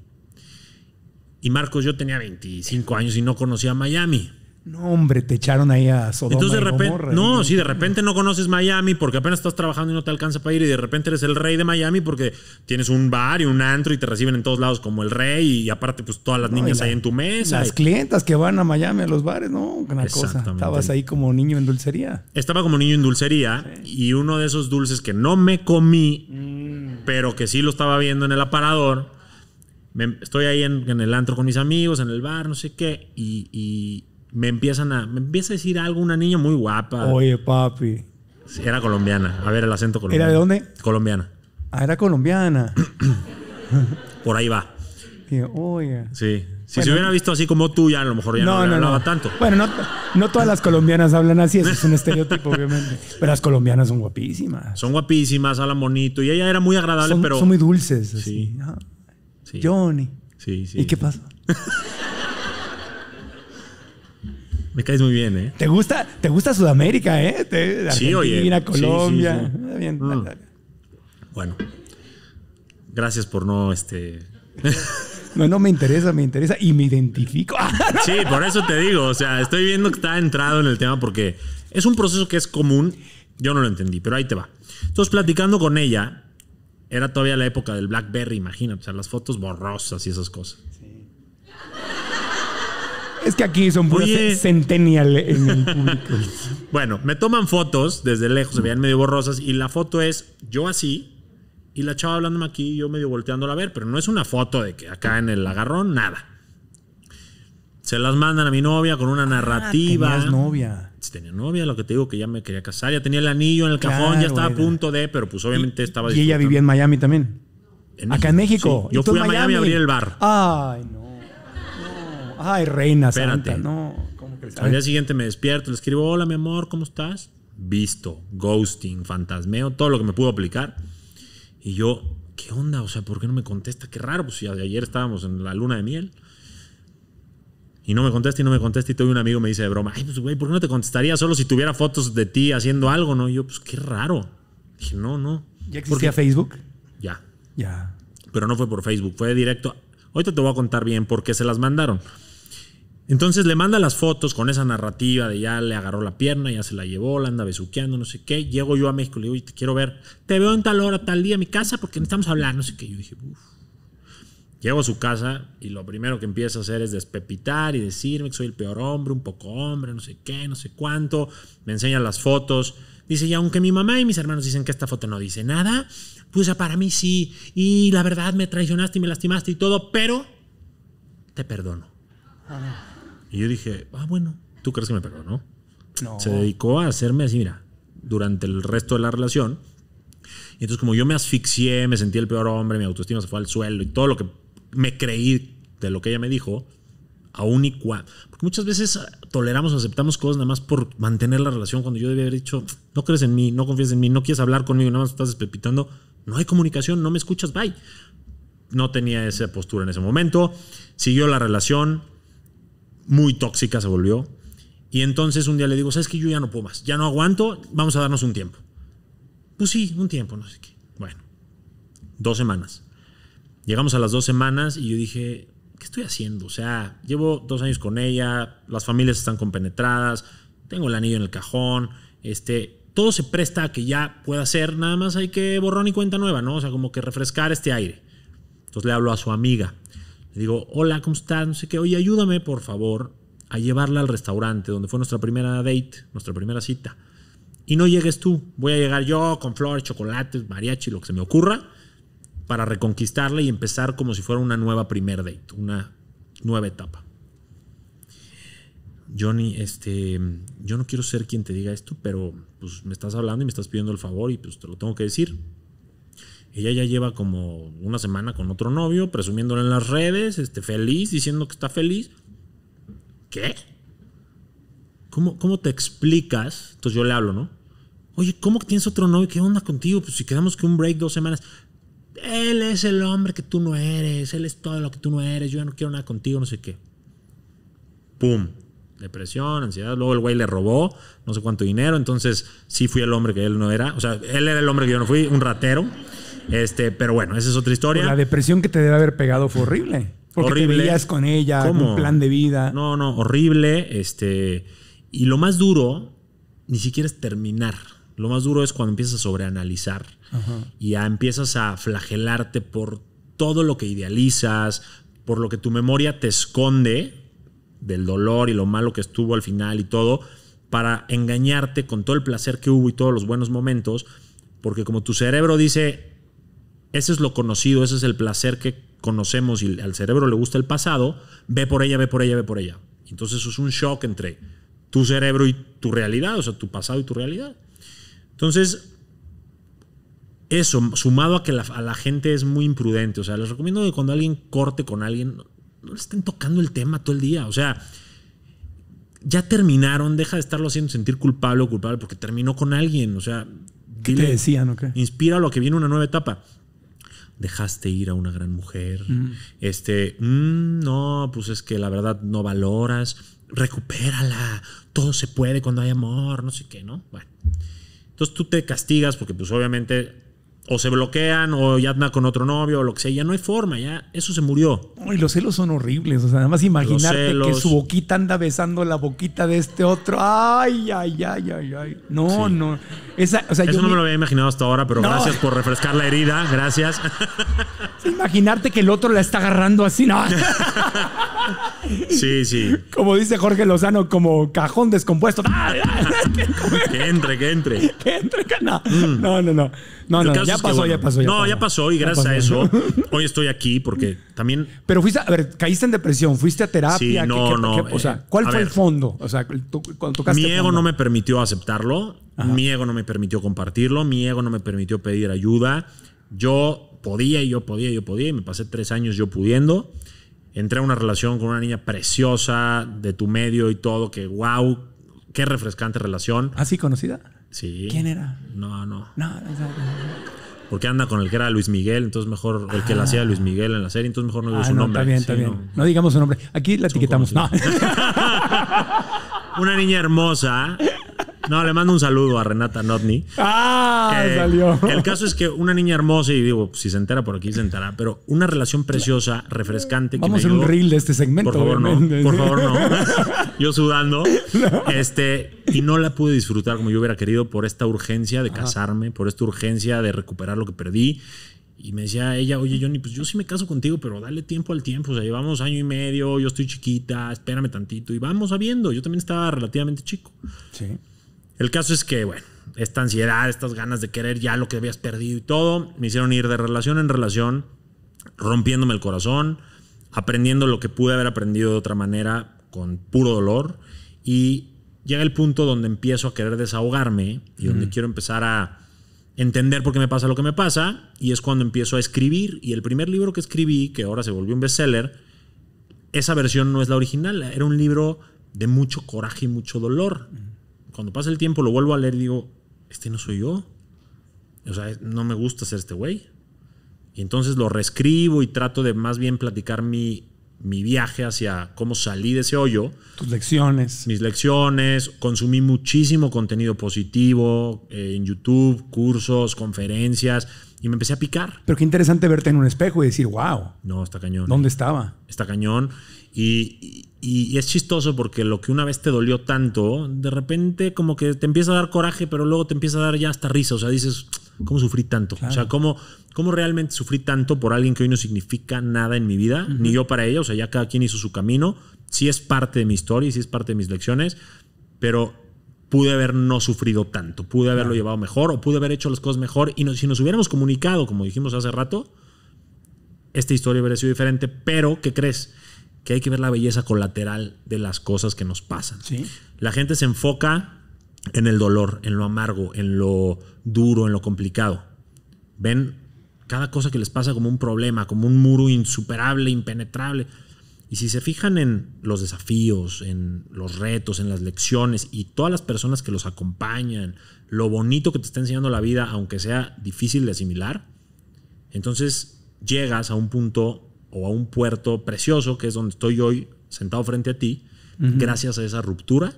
Y Marcos, yo tenía 25 años y no conocía Miami. No, hombre, te echaron ahí a Sodoma Entonces, de repente, no, si de repente no conoces Miami porque apenas estás trabajando y no te alcanza para ir y de repente eres el rey de Miami porque tienes un bar y un antro y te reciben en todos lados como el rey y aparte pues todas las niñas ahí en tu mesa. Las clientas que van a Miami a los bares, no, una cosa. Estabas ahí como niño en dulcería. Estaba como niño en dulcería y uno de esos dulces que no me comí, mm. pero que sí lo estaba viendo en el aparador. estoy ahí en, el antro con mis amigos, en el bar, no sé qué, y me empiezan a, empieza a decir algo una niña muy guapa. Oye, papi. Era colombiana. A ver, el acento colombiano. ¿Era de dónde? Colombiana. Ah, era colombiana. Por ahí va. Sí. Si se hubiera visto así como tú, ya a lo mejor ya no, hablaba tanto. Bueno, no, todas las colombianas hablan así, eso es un estereotipo, obviamente. Pero las colombianas son guapísimas. Son guapísimas, hablan bonito. Y ella era muy agradable, pero. Son muy dulces. Sí. Johnny. Sí, sí. ¿Y qué pasa? Me caes muy bien, ¿eh? ¿Te gusta, te gusta Sudamérica, eh? sí, Colombia. Bueno. Gracias por no, este... No, no me interesa, me interesa y me identifico. sí, por eso te digo, o sea, estoy viendo que está entrado en el tema porque es un proceso que es común, yo no lo entendí, pero ahí te va. Entonces, platicando con ella, era todavía la época del Blackberry, imagínate, o sea, las fotos borrosas y esas cosas. Es que aquí son puros centennial en el público. bueno, me toman fotos desde lejos, se veían medio borrosas, y la foto es yo así, y la chava hablándome aquí, yo medio volteándola a ver, pero no es una foto de que acá en el agarrón, nada. Se las mandan a mi novia con una ah, narrativa. Tenías novia. Tenía novia, lo que te digo que ya me quería casar, ya tenía el anillo en el cajón, ya estaba a punto de, pero pues obviamente estaba estaba. Y ella vivía en Miami también. acá en México. Yo fui a Miami? a abrir el bar. Ay, no. Ay, reina santa. No, que Al día siguiente me despierto, le escribo, hola mi amor, ¿cómo estás? Visto, ghosting, fantasmeo, todo lo que me pudo aplicar. Y yo, ¿qué onda? O sea, ¿por qué no me contesta? Qué raro, pues si ayer estábamos en la luna de miel. Y no me contesta y no me contesta. Y todo un amigo me dice de broma, ay, pues güey, ¿por qué no te contestaría solo si tuviera fotos de ti haciendo algo, no? Y yo, pues qué raro. Dije, no, no. ¿Ya existía Facebook? Ya. Ya. Pero no fue por Facebook, fue directo. Ahorita te voy a contar bien por qué se las mandaron. Entonces le manda las fotos con esa narrativa de ya le agarró la pierna, ya se la llevó, la anda besuqueando, no sé qué. Llego yo a México, le digo, te quiero ver, te veo en tal hora, tal día en mi casa porque necesitamos hablar, no sé qué. Yo dije, uff. Llego a su casa y lo primero que empieza a hacer es despepitar y decirme que soy el peor hombre, un poco hombre, no sé qué, no sé cuánto. Me enseña las fotos. Dice, y aunque mi mamá y mis hermanos dicen que esta foto no dice nada, pues para mí sí. Y la verdad me traicionaste y me lastimaste y todo, pero te perdono. Ah. Y yo dije, ah, bueno, ¿tú crees que me perdonó? No. Se dedicó a hacerme así, mira, durante el resto de la relación. Y entonces como yo me asfixié, me sentí el peor hombre, mi autoestima se fue al suelo y todo lo que me creí de lo que ella me dijo, aún y cuando... Porque muchas veces ah, toleramos o aceptamos cosas nada más por mantener la relación cuando yo debía haber dicho, no crees en mí, no confías en mí, no quieres hablar conmigo, nada más estás despepitando, no hay comunicación, no me escuchas, bye. No tenía esa postura en ese momento, siguió la relación, muy tóxica se volvió. Y entonces un día le digo, ¿sabes que Yo ya no puedo más, ya no aguanto, vamos a darnos un tiempo. Pues sí, un tiempo, no sé qué. Bueno, dos semanas. Llegamos a las dos semanas y yo dije, ¿qué estoy haciendo? O sea, llevo dos años con ella, las familias están compenetradas, tengo el anillo en el cajón, este, todo se presta a que ya pueda ser, nada más hay que borrón y cuenta nueva, ¿no? O sea, como que refrescar este aire. Entonces le hablo a su amiga, digo, hola, ¿cómo estás? No sé qué, oye, ayúdame por favor a llevarla al restaurante donde fue nuestra primera date, nuestra primera cita. Y no llegues tú, voy a llegar yo con flores, chocolates, mariachi, lo que se me ocurra, para reconquistarla y empezar como si fuera una nueva primer date, una nueva etapa. Johnny, este, yo no quiero ser quien te diga esto, pero pues, me estás hablando y me estás pidiendo el favor y pues te lo tengo que decir. Ella ya lleva como una semana con otro novio, Presumiéndole en las redes, este, feliz, diciendo que está feliz. ¿Qué? ¿Cómo, cómo te explicas? Entonces yo le hablo, ¿no? Oye, ¿cómo que tienes otro novio? ¿Qué onda contigo? Pues si quedamos que un break dos semanas. Él es el hombre que tú no eres, él es todo lo que tú no eres, yo ya no quiero nada contigo, no sé qué. ¡Pum! depresión, ansiedad. Luego el güey le robó no sé cuánto dinero, entonces sí fui el hombre que él no era. O sea, él era el hombre que yo no fui, un ratero. Este, pero bueno, esa es otra pues historia. la depresión que te debe haber pegado fue horrible. Porque horrible. te veías con ella, un plan de vida. No, no, horrible. Este, y lo más duro ni siquiera es terminar. Lo más duro es cuando empiezas a sobreanalizar y ya empiezas a flagelarte por todo lo que idealizas, por lo que tu memoria te esconde del dolor y lo malo que estuvo al final y todo, para engañarte con todo el placer que hubo y todos los buenos momentos, porque como tu cerebro dice, ese es lo conocido, ese es el placer que conocemos y al cerebro le gusta el pasado. Ve por ella, ve por ella, ve por ella. Entonces eso es un shock entre tu cerebro y tu realidad, o sea, tu pasado y tu realidad. Entonces, eso, sumado a que a la gente es muy imprudente, o sea, les recomiendo que cuando alguien corte con alguien, no, le estén tocando el tema todo el día, o sea, ya terminaron, deja de estarlo haciendo sentir culpable o culpable porque terminó con alguien, o sea, ¿Qué le decían Inspira lo que viene una nueva etapa dejaste ir a una gran mujer, este, mm, no, pues es que la verdad no valoras, recupérala, todo se puede cuando hay amor, no sé qué, ¿no? Bueno. Entonces tú te castigas porque pues obviamente o se bloquean o ya anda con otro novio o lo que sea, ya no hay forma, ya eso se murió. Uy, los celos son horribles, o sea, nada más imaginarte que su boquita anda besando la boquita de este otro. Ay, ay, ay, ay, ay. No, no. eso no me... lo había imaginado hasta ahora, pero gracias por refrescar la herida, gracias. Imaginarte que el otro la está agarrando así, no. Sí, sí. Como dice Jorge Lozano, como cajón descompuesto. que entre, que entre. Que entre, que No, mm. no, no. No, ya pasó, ya pasó, No, ya pasó y gracias a eso hoy estoy aquí porque también... Pero fuiste, a ver, caíste en depresión, fuiste a terapia. no, no. o sea, eh, ¿cuál fue el fondo? O sea, cuando tocaste... Mi ego no me permitió aceptarlo, mi ego no me permitió compartirlo, mi ego no me permitió pedir ayuda. Yo podía y yo podía y yo podía y me pasé tres años yo pudiendo. Entré a una relación con una niña preciosa de tu medio y todo, que wow, qué refrescante relación. ¿Así ¿Ah, conocida? Sí. ¿Quién era? No, no. No, no, porque anda con el que era Luis Miguel, entonces mejor el que la ah. hacía Luis Miguel en la serie, entonces mejor no digo ah, su nombre. No. no. digamos su nombre. Aquí la etiquetamos. No. Una niña hermosa no, le mando un saludo a Renata Notni. Ah, salió. El caso es que una niña hermosa, y digo, si se entera por aquí, se enterará, pero una relación preciosa, refrescante. Vamos a hacer un reel de este segmento. Por favor, no. Por favor, no. yo sudando. Este, y no la pude disfrutar como yo hubiera querido por esta urgencia de casarme, por esta urgencia de recuperar lo que perdí. Y me decía ella, oye Johnny, pues yo sí me caso contigo, pero dale tiempo al tiempo. O sea, llevamos año y medio, yo estoy chiquita, espérame tantito. Y vamos sabiendo, yo también estaba relativamente chico. Sí. El caso es que, bueno, esta ansiedad, estas ganas de querer ya lo que habías perdido y todo, me hicieron ir de relación en relación, rompiéndome el corazón, aprendiendo lo que pude haber aprendido de otra manera, con puro dolor. Y llega el punto donde empiezo a querer desahogarme y donde quiero empezar a entender por qué me pasa lo que me pasa. Y es cuando empiezo a escribir. Y el primer libro que escribí, que ahora se volvió un bestseller, esa versión no es la original. Era un libro de mucho coraje y mucho dolor cuando pasa el tiempo lo vuelvo a leer y digo, este no soy yo. O sea, no me gusta ser este güey. Y entonces lo reescribo y trato de más bien platicar mi, viaje hacia cómo salí de ese hoyo. Tus lecciones. Mis lecciones. Consumí muchísimo contenido positivo eh, en YouTube, cursos, conferencias. Y me empecé a picar. Pero qué interesante verte en un espejo y decir, wow. No, está cañón. ¿Dónde ¿eh? estaba? Está cañón. Y, y, es chistoso porque lo que una vez te dolió tanto, de repente como que te empieza a dar coraje, pero luego te empieza a dar ya hasta risa. O sea, dices, ¿cómo sufrí tanto? O sea, ¿cómo, ¿cómo realmente sufrí tanto por alguien que hoy no significa nada en mi vida? Ni yo para ella. O sea, ya cada quien hizo su camino. Sí es parte de mi historia y sí es parte de mis lecciones. Pero pude haber no sufrido tanto, pude haberlo llevado mejor o pude haber hecho las cosas mejor. Y si nos hubiéramos comunicado, como dijimos hace rato, esta historia hubiera sido diferente. Pero, ¿qué crees? Que hay que ver la belleza colateral de las cosas que nos pasan. La gente se enfoca en el dolor, en lo amargo, en lo duro, en lo complicado. Ven cada cosa que les pasa como un problema, como un muro insuperable, impenetrable. Y si se fijan en los desafíos, en los retos, en las lecciones y todas las personas que los acompañan, lo bonito que te está enseñando la vida, aunque sea difícil de asimilar, entonces llegas a un punto o a un puerto precioso, que es donde estoy hoy sentado frente a ti, gracias a esa ruptura,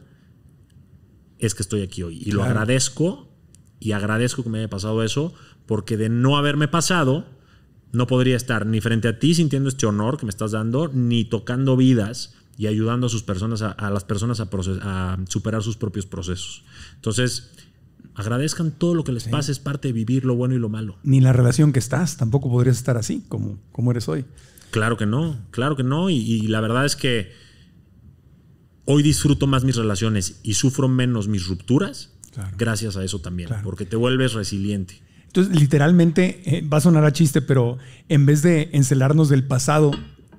es que estoy aquí hoy. Y lo agradezco y agradezco que me haya pasado eso, porque de no haberme pasado, no podría estar ni frente a ti sintiendo este honor que me estás dando, ni tocando vidas y ayudando a sus personas a, las personas a, superar sus propios procesos. Entonces, agradezcan todo lo que les pasa pase, es parte de vivir lo bueno y lo malo. Ni la relación que estás, tampoco podrías estar así como, eres hoy. Claro que no, claro que no. Y, la verdad es que hoy disfruto más mis relaciones y sufro menos mis rupturas. Gracias a eso también, porque te vuelves resiliente. Entonces, literalmente, eh, va a sonar a chiste, pero en vez de encelarnos del pasado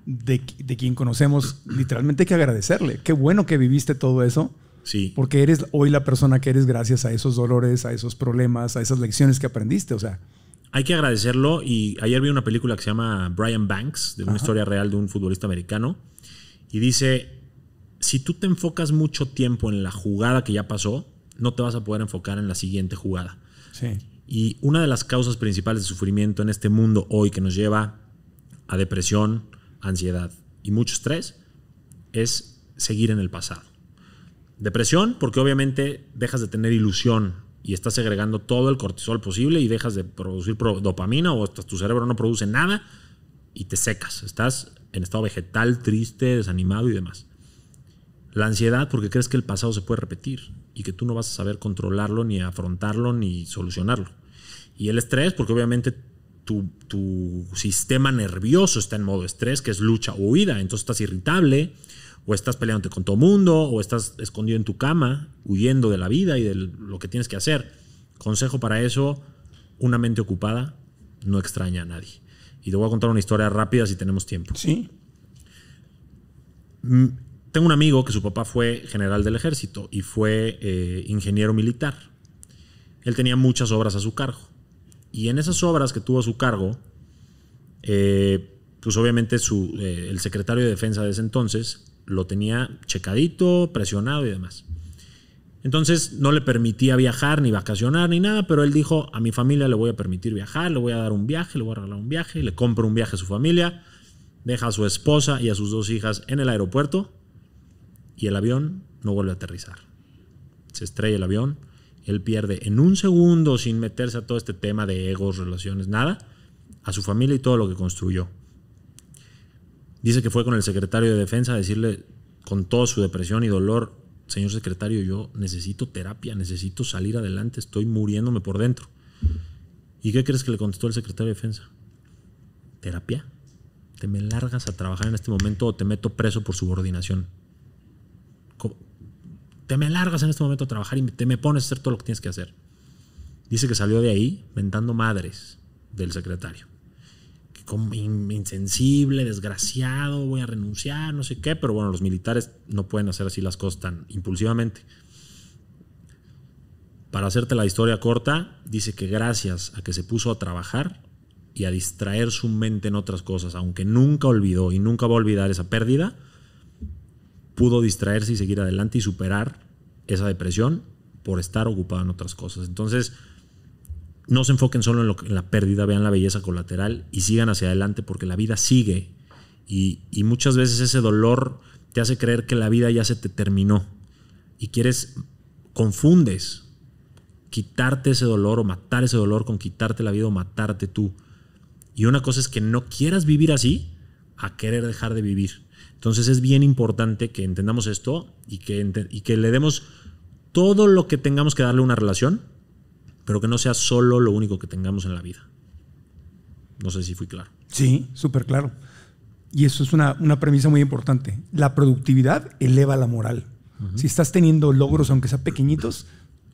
de, quien conocemos, literalmente hay que agradecerle. Qué bueno que viviste todo eso. Sí. Porque eres hoy la persona que eres gracias a esos dolores, a esos problemas, a esas lecciones que aprendiste. O sea. Hay que agradecerlo. Y ayer vi una película que se llama Brian Banks, de una historia real de un futbolista americano. Y dice: Si tú te enfocas mucho tiempo en la jugada que ya pasó, no te vas a poder enfocar en la siguiente jugada. Sí. Y una de las causas principales de sufrimiento en este mundo hoy que nos lleva a depresión, ansiedad y mucho estrés es seguir en el pasado. Depresión porque obviamente dejas de tener ilusión y estás segregando todo el cortisol posible y dejas de producir dopamina o hasta tu cerebro no produce nada y te secas. Estás en estado vegetal, triste, desanimado y demás. La ansiedad porque crees que el pasado se puede repetir y que tú no vas a saber controlarlo, ni afrontarlo, ni solucionarlo. Y el estrés, porque obviamente tu, sistema nervioso está en modo estrés, que es lucha o huida. Entonces estás irritable, o estás peleándote con todo mundo, o estás escondido en tu cama, huyendo de la vida y de lo que tienes que hacer. Consejo para eso, una mente ocupada no extraña a nadie. Y te voy a contar una historia rápida si tenemos tiempo. Sí tengo un amigo que su papá fue general del ejército y fue eh, ingeniero militar. Él tenía muchas obras a su cargo. Y en esas obras que tuvo a su cargo, eh, pues obviamente eh, el secretario de defensa de ese entonces lo tenía checadito, presionado y demás. Entonces no le permitía viajar, ni vacacionar, ni nada, pero él dijo, a mi familia le voy a permitir viajar, le voy a dar un viaje, le voy a regalar un viaje, le compro un viaje a su familia, deja a su esposa y a sus dos hijas en el aeropuerto y el avión no vuelve a aterrizar. Se estrella el avión, él pierde en un segundo, sin meterse a todo este tema de egos, relaciones, nada, a su familia y todo lo que construyó. Dice que fue con el secretario de defensa a decirle con toda su depresión y dolor, señor secretario, yo necesito terapia, necesito salir adelante, estoy muriéndome por dentro. ¿Y qué crees que le contestó el secretario de defensa? ¿Terapia? Te me largas a trabajar en este momento o te meto preso por subordinación te me largas en este momento a trabajar y te me pones a hacer todo lo que tienes que hacer. Dice que salió de ahí mentando madres del secretario. Que como insensible, desgraciado, voy a renunciar, no sé qué, pero bueno, los militares no pueden hacer así las cosas tan impulsivamente. Para hacerte la historia corta, dice que gracias a que se puso a trabajar y a distraer su mente en otras cosas, aunque nunca olvidó y nunca va a olvidar esa pérdida, pudo distraerse y seguir adelante y superar esa depresión por estar ocupado en otras cosas. Entonces, no se enfoquen solo en, la pérdida, vean la belleza colateral y sigan hacia adelante porque la vida sigue y, y muchas veces ese dolor te hace creer que la vida ya se te terminó y quieres, confundes quitarte ese dolor o matar ese dolor con quitarte la vida o matarte tú. Y una cosa es que no quieras vivir así a querer dejar de vivir. Entonces es bien importante que entendamos esto y que, le demos todo lo que tengamos que darle a una relación, pero que no sea solo lo único que tengamos en la vida. No sé si fui claro. Sí, súper claro. Y eso es una, premisa muy importante. La productividad eleva la moral. Si estás teniendo logros, aunque sean pequeñitos,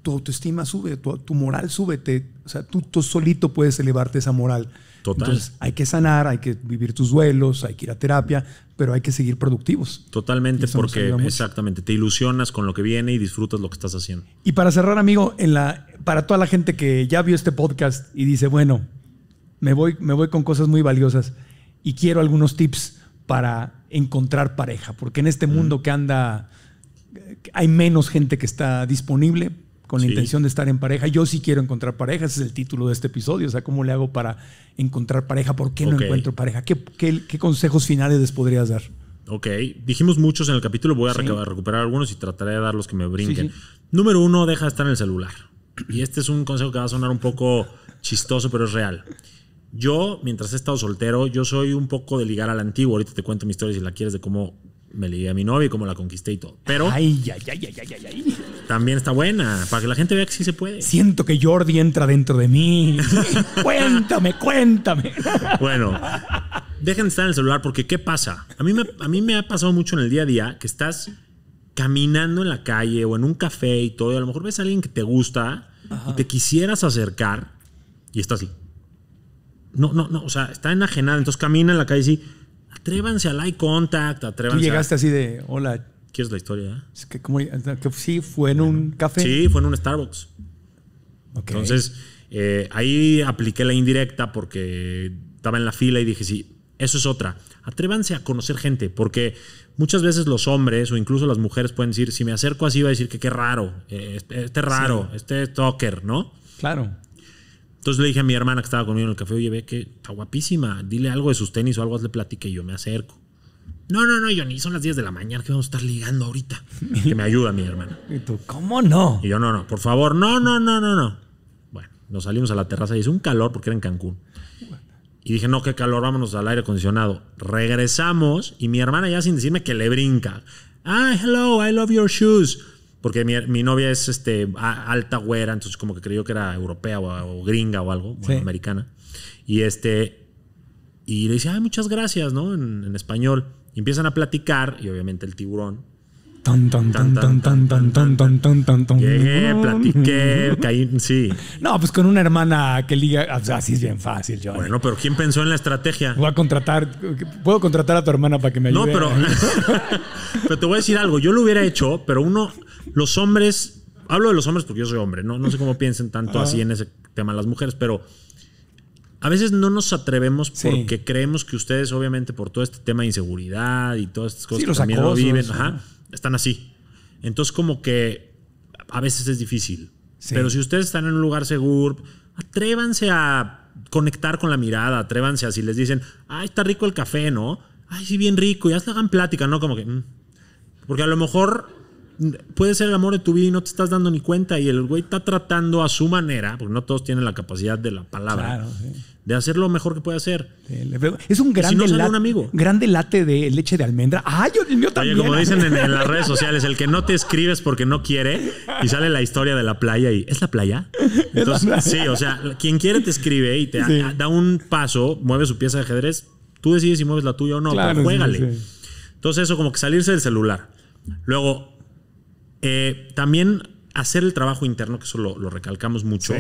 tu autoestima sube, tu, moral sube. o sea, tú, tú, solito puedes elevarte esa moral. Total. Entonces, hay que sanar, hay que vivir tus duelos, hay que ir a terapia, pero hay que seguir productivos. Totalmente, porque exactamente, te ilusionas con lo que viene y disfrutas lo que estás haciendo. Y para cerrar, amigo, en la, para toda la gente que ya vio este podcast y dice, bueno, me voy, me voy con cosas muy valiosas y quiero algunos tips para encontrar pareja, porque en este mundo que anda hay menos gente que está disponible, con la intención de estar en pareja. Yo sí quiero encontrar pareja, ese es el título de este episodio. O sea, ¿cómo le hago para encontrar pareja? ¿Por qué no encuentro pareja? ¿Qué, consejos finales les podrías dar? Ok, dijimos muchos en el capítulo, voy a recuperar algunos y trataré de dar los que me brinquen. Número uno, deja de estar en el celular. Y este es un consejo que va a sonar un poco chistoso, pero es real. Yo, mientras he estado soltero, yo soy un poco de ligar al antiguo Ahorita te cuento mi historia si la quieres de cómo me leí a mi novia y cómo la conquisté y todo. Pero. También está buena, para que la gente vea que sí se puede. Siento que Jordi entra dentro de mí. cuéntame, cuéntame. bueno, dejen de estar en el celular porque ¿qué pasa? A mí, me, a mí me ha pasado mucho en el día a día que estás caminando en la calle o en un café y todo, y a lo mejor ves a alguien que te gusta y te quisieras acercar y está así No, no, no, o sea, está enajenada. Entonces camina en la calle y sí Atrévanse al eye contact, atrévanse. Tú llegaste así de, hola. es la historia? que, como, sí, fue en un café. Sí, fue en un Starbucks. Entonces, eh, ahí apliqué la indirecta porque estaba en la fila y dije, sí, eso es otra. Atrévanse a conocer gente, porque muchas veces los hombres o incluso las mujeres pueden decir, si me acerco así, va a decir que qué raro, eh, este, este, raro, este stalker, ¿no? Claro. Entonces le dije a mi hermana que estaba conmigo en el café, oye, ve que está guapísima, dile algo de sus tenis o algo, hazle plática y yo me acerco. No, no, no, Johnny, son las 10 de la mañana que vamos a estar ligando ahorita. Que me ayuda mi hermana. ¿Y tú, cómo no? Y yo, no, no, por favor, no, no, no, no, no. Bueno, nos salimos a la terraza y hizo un calor porque era en Cancún. Y dije, no, qué calor, vámonos al aire acondicionado. Regresamos y mi hermana ya sin decirme que le brinca. Ah, hello, I love your shoes. Porque mi, novia es este, alta güera, entonces como que creyó que era europea o, gringa o algo, bueno, americana. Y, este, y le dice, ay, muchas gracias, ¿no? En, en español. Y empiezan a platicar, y obviamente el tiburón, Tan, tan, tan, tan, Llegué, platiqué, caí, sí. No, pues con una hermana que liga, así es bien fácil, yo. Bueno, pero ¿quién pensó en la estrategia? Voy a contratar, puedo contratar a tu hermana para que me ayude. No, pero, pero te voy a decir algo, yo lo hubiera hecho, pero uno, los hombres, hablo de los hombres porque yo soy hombre, no, no sé cómo piensen tanto así en ese tema las mujeres, pero a veces no nos atrevemos porque creemos que ustedes, obviamente, por todo este tema de inseguridad y todas estas cosas que también viven, están así. Entonces como que a veces es difícil. Pero si ustedes están en un lugar seguro, atrévanse a conectar con la mirada, atrévanse a si les dicen, ay, está rico el café, ¿no? Ay, sí, bien rico, y hasta hagan plática, ¿no? Como que... Mm. Porque a lo mejor puede ser el amor de tu vida y no te estás dando ni cuenta. Y el güey está tratando a su manera, porque no todos tienen la capacidad de la palabra, de hacer lo mejor que puede hacer. Es un gran, si amigo. Grande late de leche de almendra. Ah, yo, también. como dicen en, las redes sociales, el que no te escribes porque no quiere y sale la historia de la playa y ¿es la playa? Entonces, sí, o sea, quien quiere te escribe y te da, un paso, mueve su pieza de ajedrez, tú decides si mueves la tuya o no, Entonces, eso como que salirse del celular. Luego, eh, también hacer el trabajo interno, que eso lo, recalcamos mucho.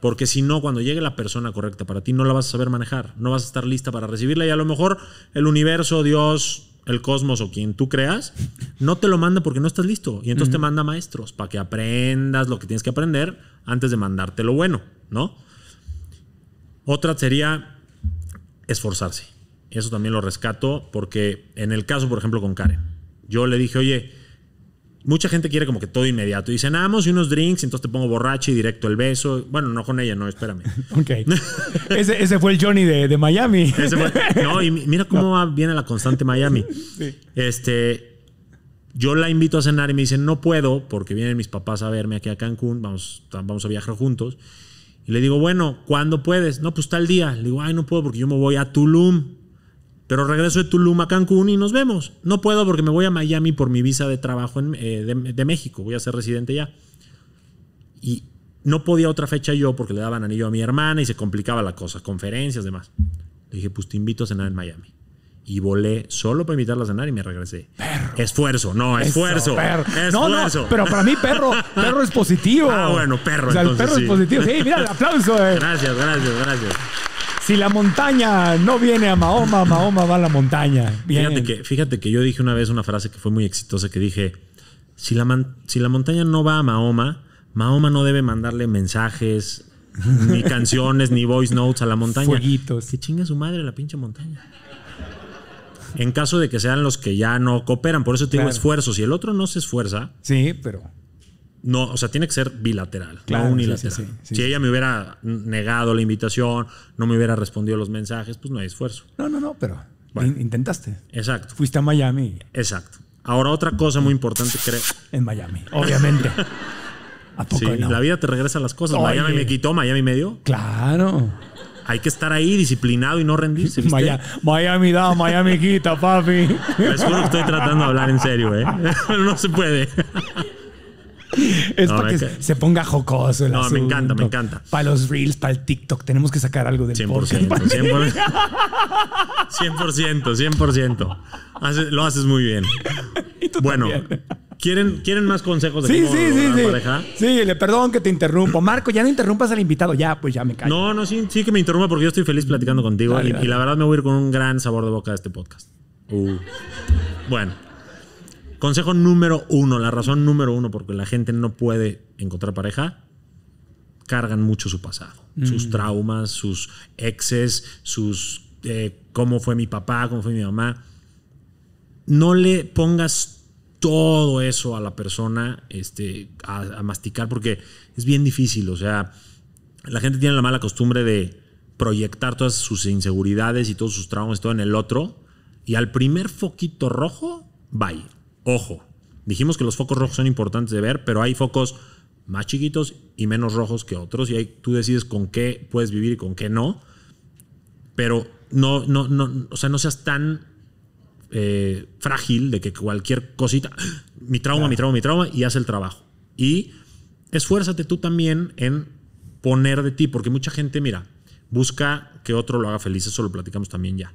Porque si no, cuando llegue la persona correcta para ti, no la vas a saber manejar, no vas a estar lista para recibirla y a lo mejor el universo, Dios, el cosmos o quien tú creas, no te lo manda porque no estás listo. Y entonces te manda maestros para que aprendas lo que tienes que aprender antes de mandarte lo bueno, ¿no? Otra sería esforzarse. Eso también lo rescato porque en el caso, por ejemplo, con Karen, yo le dije, oye, mucha gente quiere como que todo inmediato. Y cenamos y unos drinks, y entonces te pongo borracho y directo el beso. Bueno, no con ella, no, espérame. ok. ese, fue el Johnny de, Miami. no, y mira cómo viene la constante Miami. Este. Yo la invito a cenar y me dicen, no puedo, porque vienen mis papás a verme aquí a Cancún, vamos, vamos a viajar juntos. Y le digo, bueno, ¿cuándo puedes? No, pues tal día. Le digo, ay, no puedo porque yo me voy a Tulum pero regreso de Tulum a Cancún y nos vemos. No puedo porque me voy a Miami por mi visa de trabajo eh, de, México, voy a ser residente ya. Y no podía otra fecha yo porque le daban anillo a mi hermana y se complicaba la cosa, conferencias, demás. Le dije, pues te invito a cenar en Miami. Y volé solo para invitarla a cenar y me regresé. Perro. Esfuerzo, no, esfuerzo. esfuerzo. No, pero para mí perro, perro es positivo. Ah, bueno, perro. O sea, el perro es positivo. Sí, mira el aplauso. Eh. Gracias, gracias, gracias. Si la montaña no viene a Mahoma, Mahoma va a la montaña. Fíjate que, fíjate que yo dije una vez una frase que fue muy exitosa que dije, si la, si la montaña no va a Mahoma, Mahoma no debe mandarle mensajes, ni canciones, ni voice notes a la montaña. Fueguitos. Que chinga su madre la pinche montaña. En caso de que sean los que ya no cooperan, por eso tengo esfuerzos. Si el otro no se esfuerza. Sí, pero no, o sea, tiene que ser bilateral, la no unilateral. si ella me hubiera negado la invitación, no me hubiera respondido los mensajes, pues no hay esfuerzo. No, no, no, pero intentaste. Exacto. Fuiste a Miami. Exacto. Ahora otra cosa muy importante creo. En Miami, obviamente. ¿A poco La vida te regresa a las cosas. Miami me quitó, Miami me dio. Claro. Hay que estar ahí disciplinado y no rendirse. Miami, da, Miami quita, papi. Es que estoy tratando de hablar en serio, ¿eh? No se puede. es para que se ponga jocoso el No, me encanta, me encanta. Para los reels, para el TikTok, tenemos que sacar algo del 100%, podcast. 100%, 100%, lo haces muy bien. bueno. ¿Quieren, ¿Quieren más consejos de sí, cómo sí, sí, sí. Sí, le perdón que te interrumpo. Marco, ya no interrumpas al invitado. Ya, pues ya me callo. No, no, sí, que me interrumpa porque yo estoy feliz platicando contigo. y, la verdad me voy a ir con un gran sabor de boca de este podcast. Uh. Bueno. Consejo número uno, la razón número uno porque la gente no puede encontrar pareja, cargan mucho su pasado, mm. sus traumas, sus exes, sus eh, cómo fue mi papá, cómo fue mi mamá. No le pongas todo eso a la persona este, a, masticar porque es bien difícil. O sea, la gente tiene la mala costumbre de proyectar todas sus inseguridades y todos sus traumas y todo en el otro. Y al primer foquito rojo, bye. Ojo, dijimos que los focos rojos son importantes de ver, pero hay focos más chiquitos y menos rojos que otros y ahí tú decides con qué puedes vivir y con qué no. Pero no, no, no, o sea, no seas tan eh, frágil de que cualquier cosita, mi trauma, mi trauma, mi trauma, y haz el trabajo. Y esfuérzate tú también en poner de ti, porque mucha gente, mira, busca que otro lo haga feliz, eso lo platicamos también ya.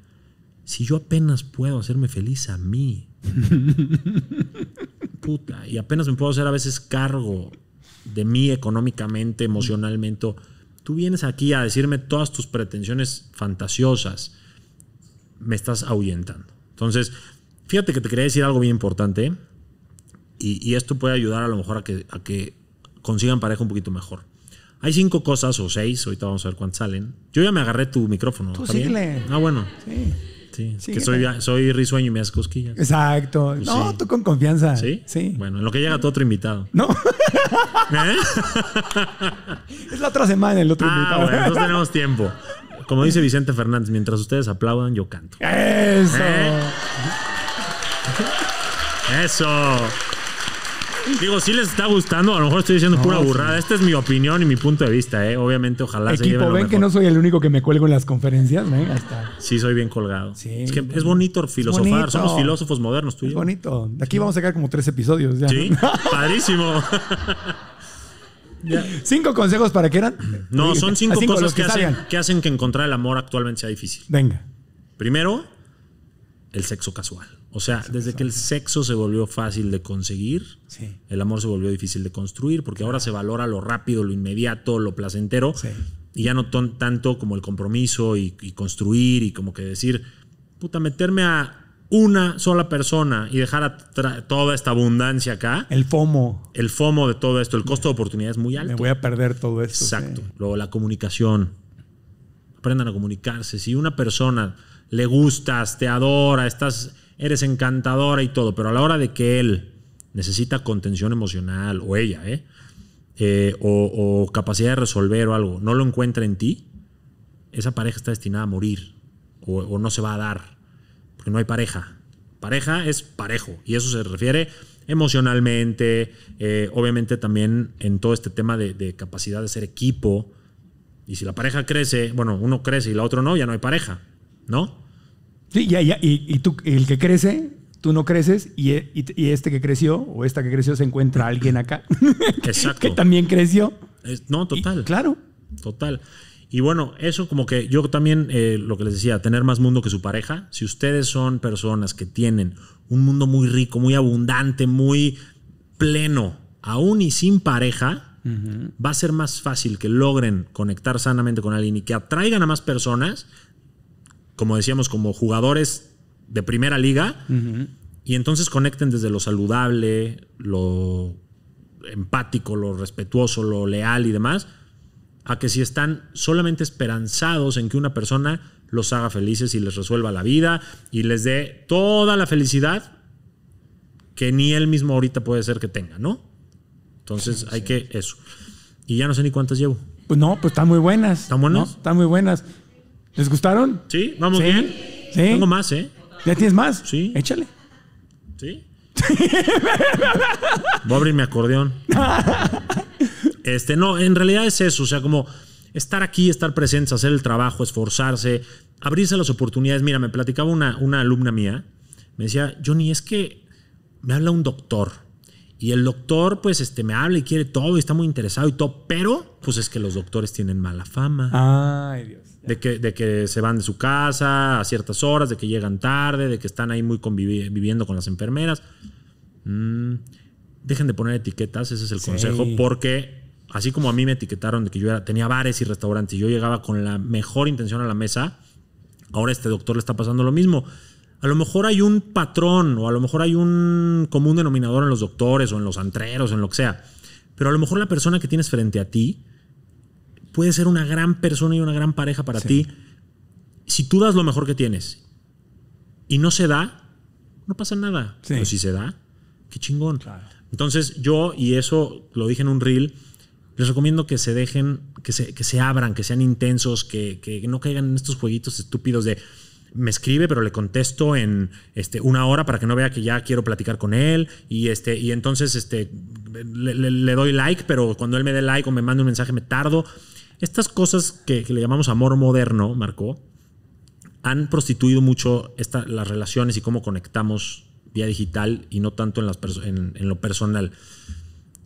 Si yo apenas puedo hacerme feliz a mí, Puta, y apenas me puedo hacer a veces cargo de mí económicamente, emocionalmente. Tú vienes aquí a decirme todas tus pretensiones fantasiosas. Me estás ahuyentando. Entonces, fíjate que te quería decir algo bien importante. ¿eh? Y, esto puede ayudar a lo mejor a que, que consigan pareja un poquito mejor. Hay cinco cosas o seis, ahorita vamos a ver cuántas salen. Yo ya me agarré tu micrófono. Tú Ah, bueno. Sí. Sí, que soy, soy risueño y me das cosquillas. Exacto. Pues no, tú con confianza. ¿Sí? Sí. Bueno, en lo que llega tu otro invitado. No. ¿Eh? es la otra semana el otro ah, invitado. Bueno, tenemos tiempo. Como dice Vicente Fernández, mientras ustedes aplaudan, yo canto. Eso. ¿Eh? Eso. Digo, si les está gustando, a lo mejor estoy diciendo pura burrada. Esta es mi opinión y mi punto de vista, ¿eh? Obviamente, ojalá se lleven ven que no soy el único que me cuelgo en las conferencias, ¿ven? ¿eh? Hasta... Sí, soy bien colgado. es bonito filosofar, somos filósofos modernos tú Es bonito. De aquí vamos a sacar como tres episodios ya. Sí, padrísimo. ¿Cinco consejos para qué eran? No, son cinco, cosas que hacen que encontrar el amor actualmente sea difícil. Venga. Primero, el sexo casual. O sea, desde que el sexo se volvió fácil de conseguir, el amor se volvió difícil de construir, porque ahora se valora lo rápido, lo inmediato, lo placentero, y ya no tanto como el compromiso y, construir y como que decir, puta, meterme a una sola persona y dejar toda esta abundancia acá. El FOMO. El FOMO de todo esto, el costo de oportunidad es muy alto. Me voy a perder todo esto. Exacto. Luego la comunicación. Aprendan a comunicarse. Si una persona le gustas, te adora, estás eres encantadora y todo, pero a la hora de que él necesita contención emocional o ella, ¿eh? eh o, capacidad de resolver o algo, no lo encuentra en ti, esa pareja está destinada a morir o, no se va a dar, porque no hay pareja. Pareja es parejo y eso se refiere emocionalmente, eh, obviamente también en todo este tema de, de, capacidad de ser equipo. Y si la pareja crece, bueno, uno crece y la otra no, ya no hay pareja, ¿no? Sí, y, tú, el que crece, tú no creces, e, y, este que creció o esta que creció se encuentra alguien acá. Exacto. que también creció. no, total. claro. Total. Y bueno, eso como que yo también, eh, lo que les decía, tener más mundo que su pareja. Si ustedes son personas que tienen un mundo muy rico, muy abundante, muy pleno, aún y sin pareja, va a ser más fácil que logren conectar sanamente con alguien y que atraigan a más personas como decíamos, como jugadores de primera liga, y entonces conecten desde lo saludable, lo empático, lo respetuoso, lo leal y demás, a que si están solamente esperanzados en que una persona los haga felices y les resuelva la vida y les dé toda la felicidad que ni él mismo ahorita puede ser que tenga, ¿no? Entonces hay que eso. Y ya no sé ni cuántas llevo. Pues no, pues están muy buenas. ¿Están buenas? No, están muy buenas. ¿Les gustaron? Sí, vamos bien. ¿Sí? Tengo más, ¿eh? ¿Ya tienes más? Sí. Échale. ¿Sí? Voy a abrir mi acordeón. Este, no, en realidad es eso, o sea, como estar aquí, estar presente, hacer el trabajo, esforzarse, abrirse las oportunidades. Mira, me platicaba una, una alumna mía, me decía, Johnny, es que me habla un doctor. Y el doctor, pues, este, me habla y quiere todo y está muy interesado y todo, pero, pues es que los doctores tienen mala fama. Ay, Dios de que, se van de su casa a ciertas horas, de que llegan tarde, de que están ahí muy conviviendo con las enfermeras. Mm, dejen de poner etiquetas, ese es el consejo, porque así como a mí me etiquetaron de que yo era, tenía bares y restaurantes y yo llegaba con la mejor intención a la mesa, ahora este doctor le está pasando lo mismo. A lo mejor hay un patrón o a lo mejor hay un común denominador en los doctores o en los antreros, en lo que sea. Pero a lo mejor la persona que tienes frente a ti puede ser una gran persona y una gran pareja para ti. Si tú das lo mejor que tienes y no se da, no pasa nada. Pero si se da, qué chingón. Entonces yo, y eso lo dije en un reel, les recomiendo que se dejen, que se, abran, que sean intensos, que, no caigan en estos jueguitos estúpidos de me escribe, pero le contesto en este, una hora para que no vea que ya quiero platicar con él. Y, este, y entonces este, le, le doy like, pero cuando él me dé like o me manda un mensaje me tardo. Estas cosas que, le llamamos amor moderno, Marco, han prostituido mucho las relaciones y cómo conectamos vía digital y no tanto en, las en, lo personal.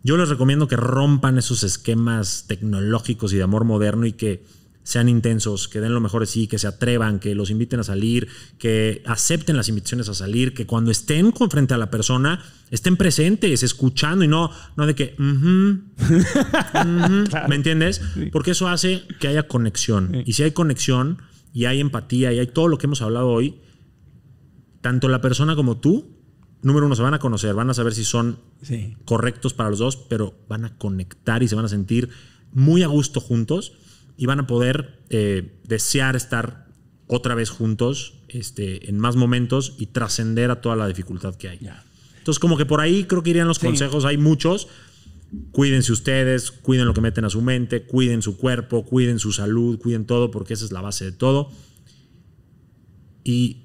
Yo les recomiendo que rompan esos esquemas tecnológicos y de amor moderno y que sean intensos, que den lo mejor de sí, que se atrevan, que los inviten a salir, que acepten las invitaciones a salir, que cuando estén con frente a la persona estén presentes, escuchando y no, no de que, ¿me entiendes? Porque eso hace que haya conexión. Y si hay conexión y hay empatía y hay todo lo que hemos hablado hoy, tanto la persona como tú, número uno, se van a conocer, van a saber si son correctos para los dos, pero van a conectar y se van a sentir muy a gusto juntos y van a poder eh, desear estar otra vez juntos este, en más momentos y trascender a toda la dificultad que hay. Entonces, como que por ahí creo que irían los consejos, hay muchos. Cuídense ustedes, cuiden lo que meten a su mente, cuiden su cuerpo, cuiden su salud, cuiden todo, porque esa es la base de todo. Y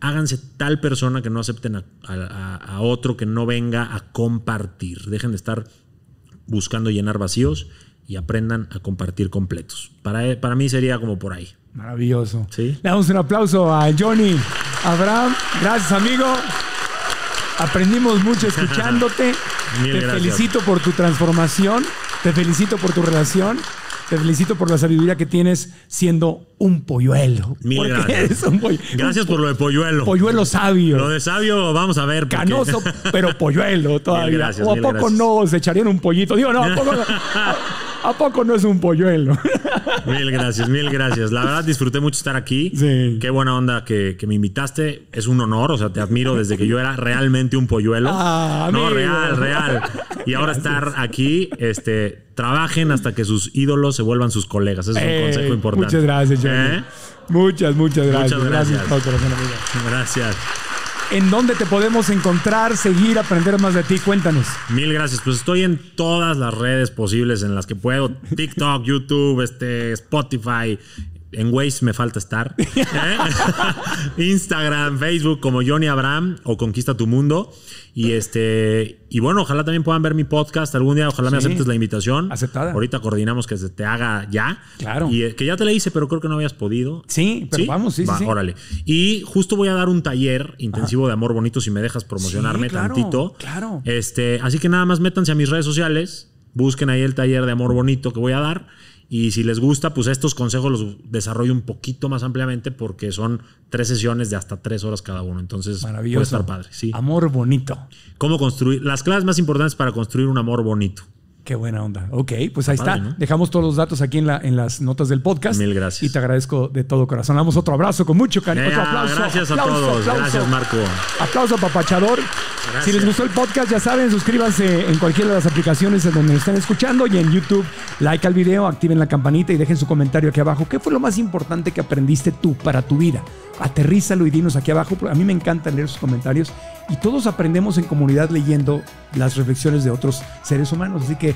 háganse tal persona que no acepten a otro que no venga a compartir. Dejen de estar buscando llenar vacíos aprendan a compartir completos. Para, eh, para mí sería como por ahí. Maravilloso. ¿Sí? Le damos un aplauso a Johnny, Abraham. Gracias, amigo. Aprendimos mucho escuchándote. Te felicito por tu transformación. Te felicito por tu relación. Te felicito por la sabiduría que tienes siendo un polluelo. gracias. gracias por lo de polluelo. Polluelo sabio. Lo de sabio, vamos a ver. Canoso, pero polluelo todavía. o a poco no se echarían un pollito. Digo, no, ¿a poco no? ¿A poco no es un polluelo? mil gracias, mil gracias. La verdad disfruté mucho estar aquí. Sí. Qué buena onda que, me invitaste. Es un honor, o sea, te admiro desde que yo era realmente un polluelo. Ah, no, real, real. Y ahora estar aquí, este, trabajen hasta que sus ídolos se vuelvan sus colegas. Ese es un eh, consejo importante. Muchas gracias, Johnny. ¿Eh? Muchas, muchas gracias. Muchas gracias. Gracias. gracias en dónde te podemos encontrar, seguir, aprender más de ti. Cuéntanos. Mil gracias. Pues estoy en todas las redes posibles en las que puedo: TikTok, YouTube, este, Spotify, en Waze me falta estar. ¿eh? Instagram, Facebook, como Johnny Abraham o Conquista tu Mundo. Y este y bueno, ojalá también puedan ver mi podcast algún día. Ojalá me aceptes la invitación. Aceptada. Ahorita coordinamos que se te haga ya. Claro. Y eh, que ya te la hice, pero creo que no habías podido. Sí, pero vamos, sí, sí, Órale. Y justo voy a dar un taller intensivo ah. de amor bonito si me dejas promocionarme tantito. Claro. Este, así que nada más métanse a mis redes sociales, busquen ahí el taller de amor bonito que voy a dar. Y si les gusta, pues estos consejos los desarrollo un poquito más ampliamente porque son tres sesiones de hasta tres horas cada uno. Entonces, Maravilloso. puede estar padre. Sí. Amor bonito. ¿Cómo construir? Las claves más importantes para construir un amor bonito. Qué buena onda. Ok, pues ahí está. Dejamos todos los datos aquí en, la, en las notas del podcast. Mil gracias. Y te agradezco de todo corazón. Damos otro abrazo con mucho cariño. Gracias a todos. Gracias, Marco. Aplauso papachador. Si les gustó el podcast, ya saben, suscríbanse en cualquiera de las aplicaciones en donde estén escuchando y en YouTube. Like al video, activen la campanita y dejen su comentario aquí abajo. ¿Qué fue lo más importante que aprendiste tú para tu vida? aterrízalo y dinos aquí abajo. A mí me encanta leer sus comentarios y todos aprendemos en comunidad leyendo las reflexiones de otros seres humanos. Así que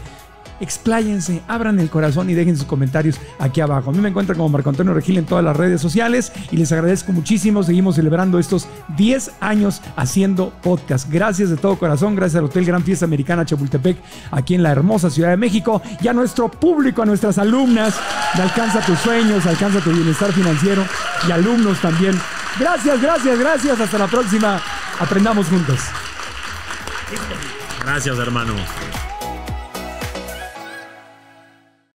expláyense, abran el corazón y dejen sus comentarios aquí abajo. A mí me encuentran como Marco Antonio Regil en todas las redes sociales y les agradezco muchísimo. Seguimos celebrando estos 10 años haciendo podcast. Gracias de todo corazón, gracias al Hotel Gran Fiesta Americana Chapultepec, aquí en la hermosa Ciudad de México, y a nuestro público, a nuestras alumnas Alcanza tus sueños, Alcanza tu bienestar financiero y alumnos también. Gracias, gracias, gracias. Hasta la próxima. Aprendamos juntos. Gracias, hermano.